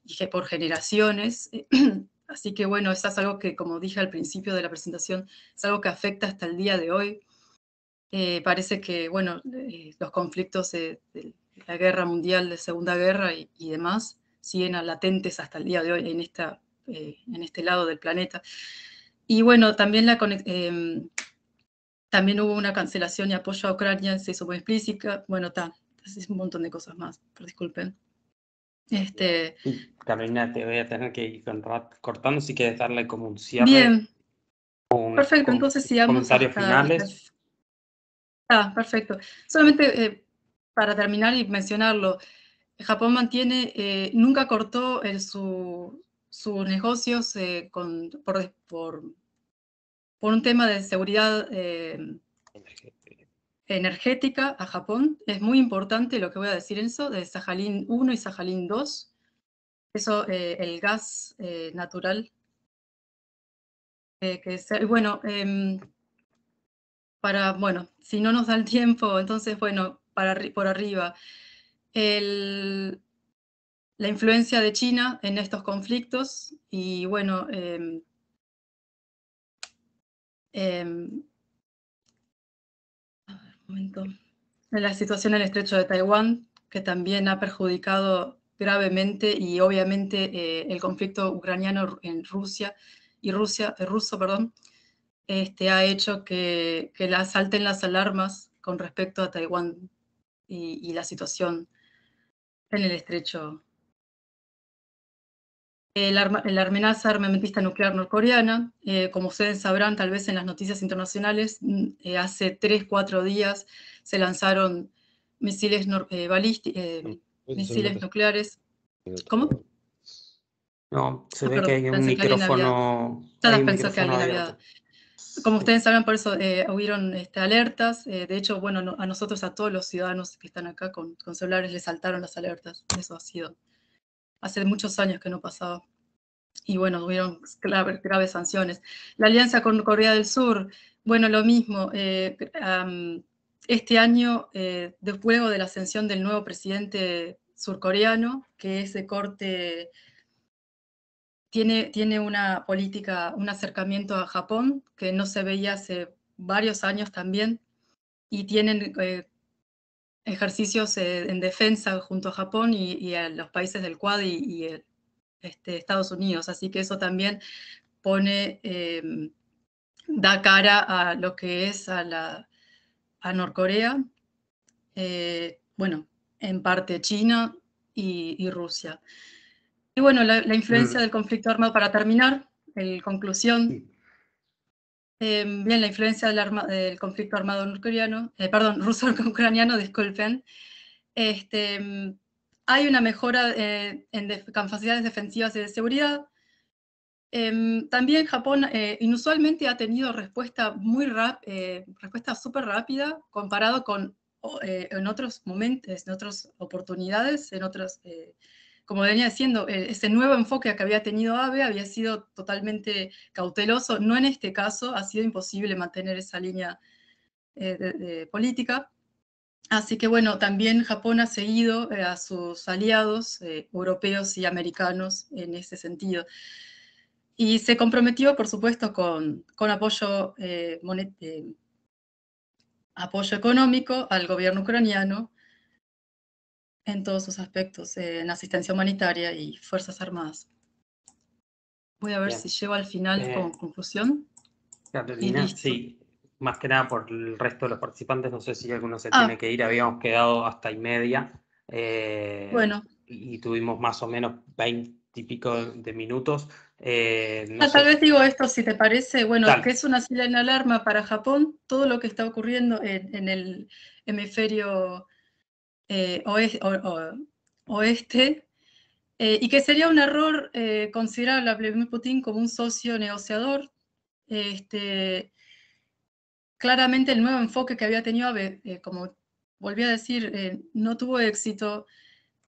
y por generaciones. Así que bueno, eso es algo que, como dije al principio de la presentación, es algo que afecta hasta el día de hoy. Eh, parece que, bueno, eh, los conflictos de, la guerra mundial, de Segunda Guerra y, y, demás, siguen latentes hasta el día de hoy en, esta, en este lado del planeta. Y bueno, también, la, em, también hubo una cancelación y apoyo a Ucrania, se hizo muy explícita. Bueno, está, es un montón de cosas más, pero disculpen. Este, Carolina, te voy a tener que ir cortando si quieres darle como un cierre. Bien. perfecto, entonces sigamos. Comentarios finales. Ah, perfecto. Solamente eh, para terminar y mencionarlo, Japón mantiene, eh, nunca cortó eh, su, sus negocios con, por, por, por un tema de seguridad eh, energética a Japón. Es muy importante lo que voy a decir, en eso, de Sajalín 1 y Sajalín 2. Eso, eh, el gas eh, natural. que es, bueno, em, para, bueno, si no nos da el tiempo, entonces, bueno, para, por arriba. la influencia de China en estos conflictos y, bueno, em, Em, en La situación en el estrecho de Taiwán, que también ha perjudicado gravemente y obviamente eh, el conflicto ucraniano en Rusia y Rusia, eh, ruso, perdón, este, ha hecho que, salten las alarmas con respecto a Taiwán y, y la situación en el estrecho la amenaza armamentista nuclear norcoreana. Eh, como ustedes sabrán, tal vez en las noticias internacionales, mm, eh, hace tres, cuatro días se lanzaron misiles, eh, eh misiles nucleares. ¿Cómo? No, se ve ah, que hay un micrófono. había. Como ustedes sabrán, por eso hubieron este, alertas. de hecho, bueno, a nosotros, a todos los ciudadanos que están acá con celulares, les saltaron las alertas. Eso ha sido Hace muchos años que no pasaba. Y bueno, tuvieron graves, sanciones. La alianza con Corea del Sur, bueno, lo mismo. Eh, este año, eh, después de la ascensión del nuevo presidente surcoreano, que ese corte, tiene, tiene una política, un acercamiento a Japón que no se veía hace varios años también, y tienen eh, ejercicios eh, en defensa junto a Japón y, a los países del Quad y, este, Estados Unidos. Así que eso también pone, em, da cara a lo que es a, la, a Norcorea, eh, bueno, en parte China y, Rusia. Y bueno, la, influencia mm. del conflicto armado, para terminar, en conclusión Em, bien, la influencia del, conflicto armado norcoreano, eh, perdón, ruso-ucraniano, disculpen. Este, em, hay una mejora eh, en capacidades defensivas y de seguridad. Em, también Japón eh, inusualmente ha tenido respuesta muy rap, respuesta súper rápida comparado con en otros momentos, en otras oportunidades, en otros como venía diciendo, eh, ese nuevo enfoque que había tenido Abe había sido totalmente cauteloso. No en este caso, ha sido imposible mantener esa línea eh, política. Así que bueno, también Japón ha seguido eh, a sus aliados europeos y americanos en ese sentido. Y se comprometió, por supuesto, con, apoyo económico al gobierno ucraniano, en todos sus aspectos, eh, en asistencia humanitaria y Fuerzas Armadas. Voy a ver si llego al final eh, con conclusión. sí, más que nada por el resto de los participantes, no sé si alguno se ah. tiene que ir, habíamos quedado hasta y media. Eh, bueno. Y tuvimos más o menos 20 y pico de minutos. Ah, tal vez digo esto, si te parece, bueno, que es una señal en alarma para Japón, todo lo que está ocurriendo en el hemisferio eh, oeste, eh, y que sería un error eh, considerar a Vladimir Putin como un socio negociador. Este, claramente el nuevo enfoque que había tenido como volví a decir, no tuvo éxito.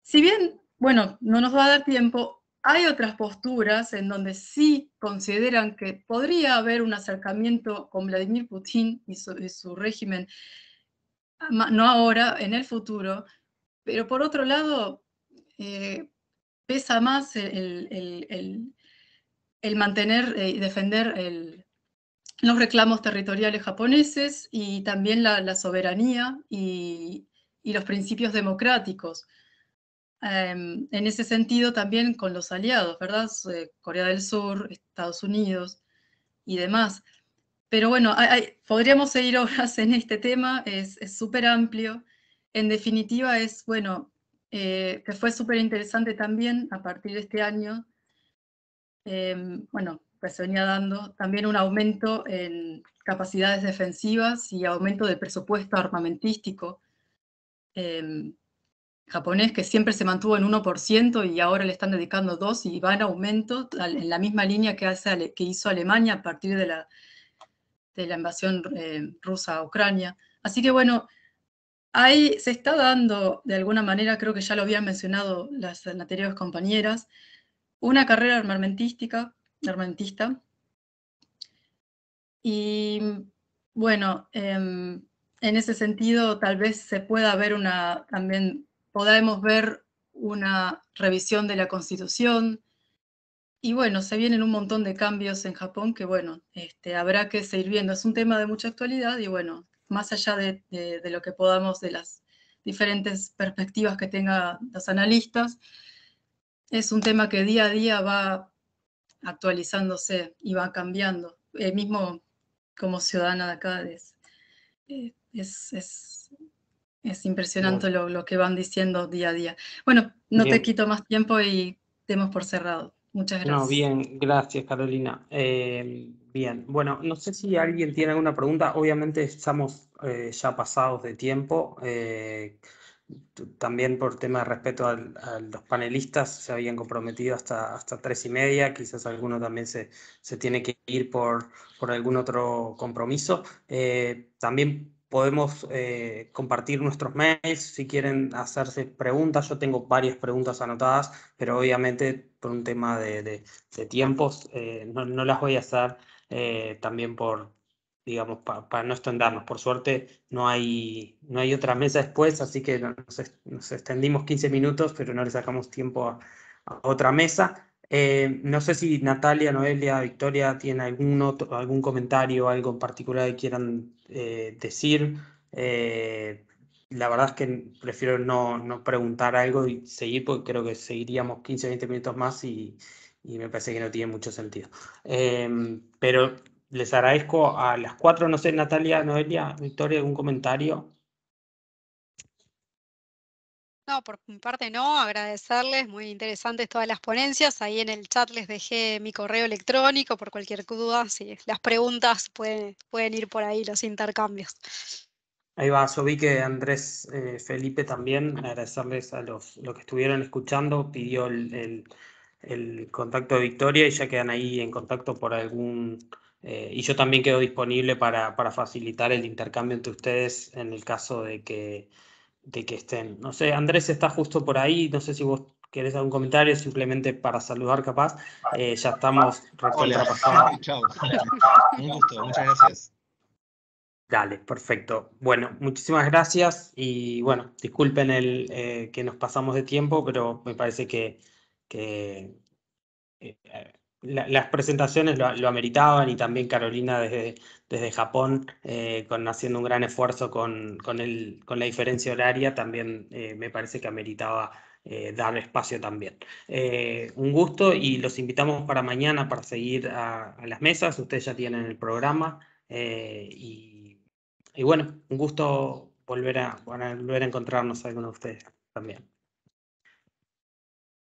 Si bien, bueno, no nos va a dar tiempo, hay otras posturas en donde sí consideran que podría haber un acercamiento con Vladimir Putin y su régimen no ahora, en el futuro, pero por otro lado, eh, pesa más el, mantener eh, y defender los reclamos territoriales japoneses y también la, soberanía y, los principios democráticos. Em, en ese sentido, también con los aliados, ¿verdad? Eh, Corea del Sur, Estados Unidos y demás. Pero bueno, podríamos seguir horas en este tema, es súper amplio. En definitiva, es bueno, eh, que fue súper interesante también a partir de este año. Em, bueno, pues se venía dando también un aumento en capacidades defensivas y aumento del presupuesto armamentístico em, japonés, que siempre se mantuvo en 1% y ahora le están dedicando 2% y va en aumento en la misma línea que, hace, que hizo Alemania a partir de la de la invasión eh, rusa a Ucrania. Así que bueno, ahí se está dando, de alguna manera, creo que ya lo habían mencionado las anteriores compañeras, una carrera armamentística, armamentista. Y bueno, em, en ese sentido tal vez se pueda ver una, también podemos ver una revisión de la Constitución, y bueno, se vienen un montón de cambios en Japón que, bueno, este, habrá que seguir viendo. Es un tema de mucha actualidad y, bueno, más allá de, lo que podamos, de las diferentes perspectivas que tengan los analistas, es un tema que día a día va actualizándose y va cambiando. mismo como ciudadana de acá, es, eh, es, es, impresionante lo, que van diciendo día a día. Bueno, no te quito más tiempo y tenemos por cerrado. Muchas gracias. No, bien, gracias Carolina. Eh, bien, bueno, no sé si alguien tiene alguna pregunta. Obviamente estamos eh, ya pasados de tiempo. Eh, también por tema de respeto a los panelistas, se habían comprometido hasta, hasta tres y media, quizás alguno también se, se tiene que ir por, por algún otro compromiso. también podemos eh, compartir nuestros mails si quieren hacerse preguntas. Yo tengo varias preguntas anotadas, pero obviamente por un tema de, tiempos eh, no, las voy a hacer eh, también por, digamos, para no extendernos. Por suerte no hay, no hay otra mesa después, así que nos, extendimos 15 minutos, pero no le sacamos tiempo a otra mesa. Eh, no sé si Natalia, Noelia, Victoria tienen algún, otro, algún comentario, algo en particular que quieran eh, decir. Eh, la verdad es que prefiero no, no, preguntar algo y seguir, porque creo que seguiríamos 15, o 20 minutos más y, y me parece que no tiene mucho sentido. Em, pero les agradezco a las cuatro, no sé, Natalia, Noelia, Victoria, algún comentario por mi parte no, agradecerles, muy interesantes todas las ponencias. Ahí en el chat les dejé mi correo electrónico por cualquier duda, si las preguntas pueden, pueden ir por ahí, los intercambios. Ahí va, yo que Andrés eh, Felipe también, agradecerles a los, que estuvieron escuchando, pidió el, contacto de Victoria y ya quedan ahí en contacto por algún... Eh, y yo también quedo disponible para, para facilitar el intercambio entre ustedes en el caso de que de que estén. No sé, Andrés está justo por ahí, no sé si vos querés algún comentario, simplemente para saludar capaz, eh, ya estamos Hola, chao. Un gusto, muchas gracias. Dale, perfecto. Bueno, muchísimas gracias y bueno, disculpen el eh, que nos pasamos de tiempo, pero me parece que, eh, las presentaciones lo, ameritaban y también Carolina desde, desde Japón, eh, con, haciendo un gran esfuerzo con, la diferencia horaria, también eh, me parece que ameritaba eh, darle espacio también. un gusto y los invitamos para mañana para seguir a, las mesas. Ustedes ya tienen el programa. y, y, bueno, un gusto volver a, volver a encontrarnos algunos de ustedes también.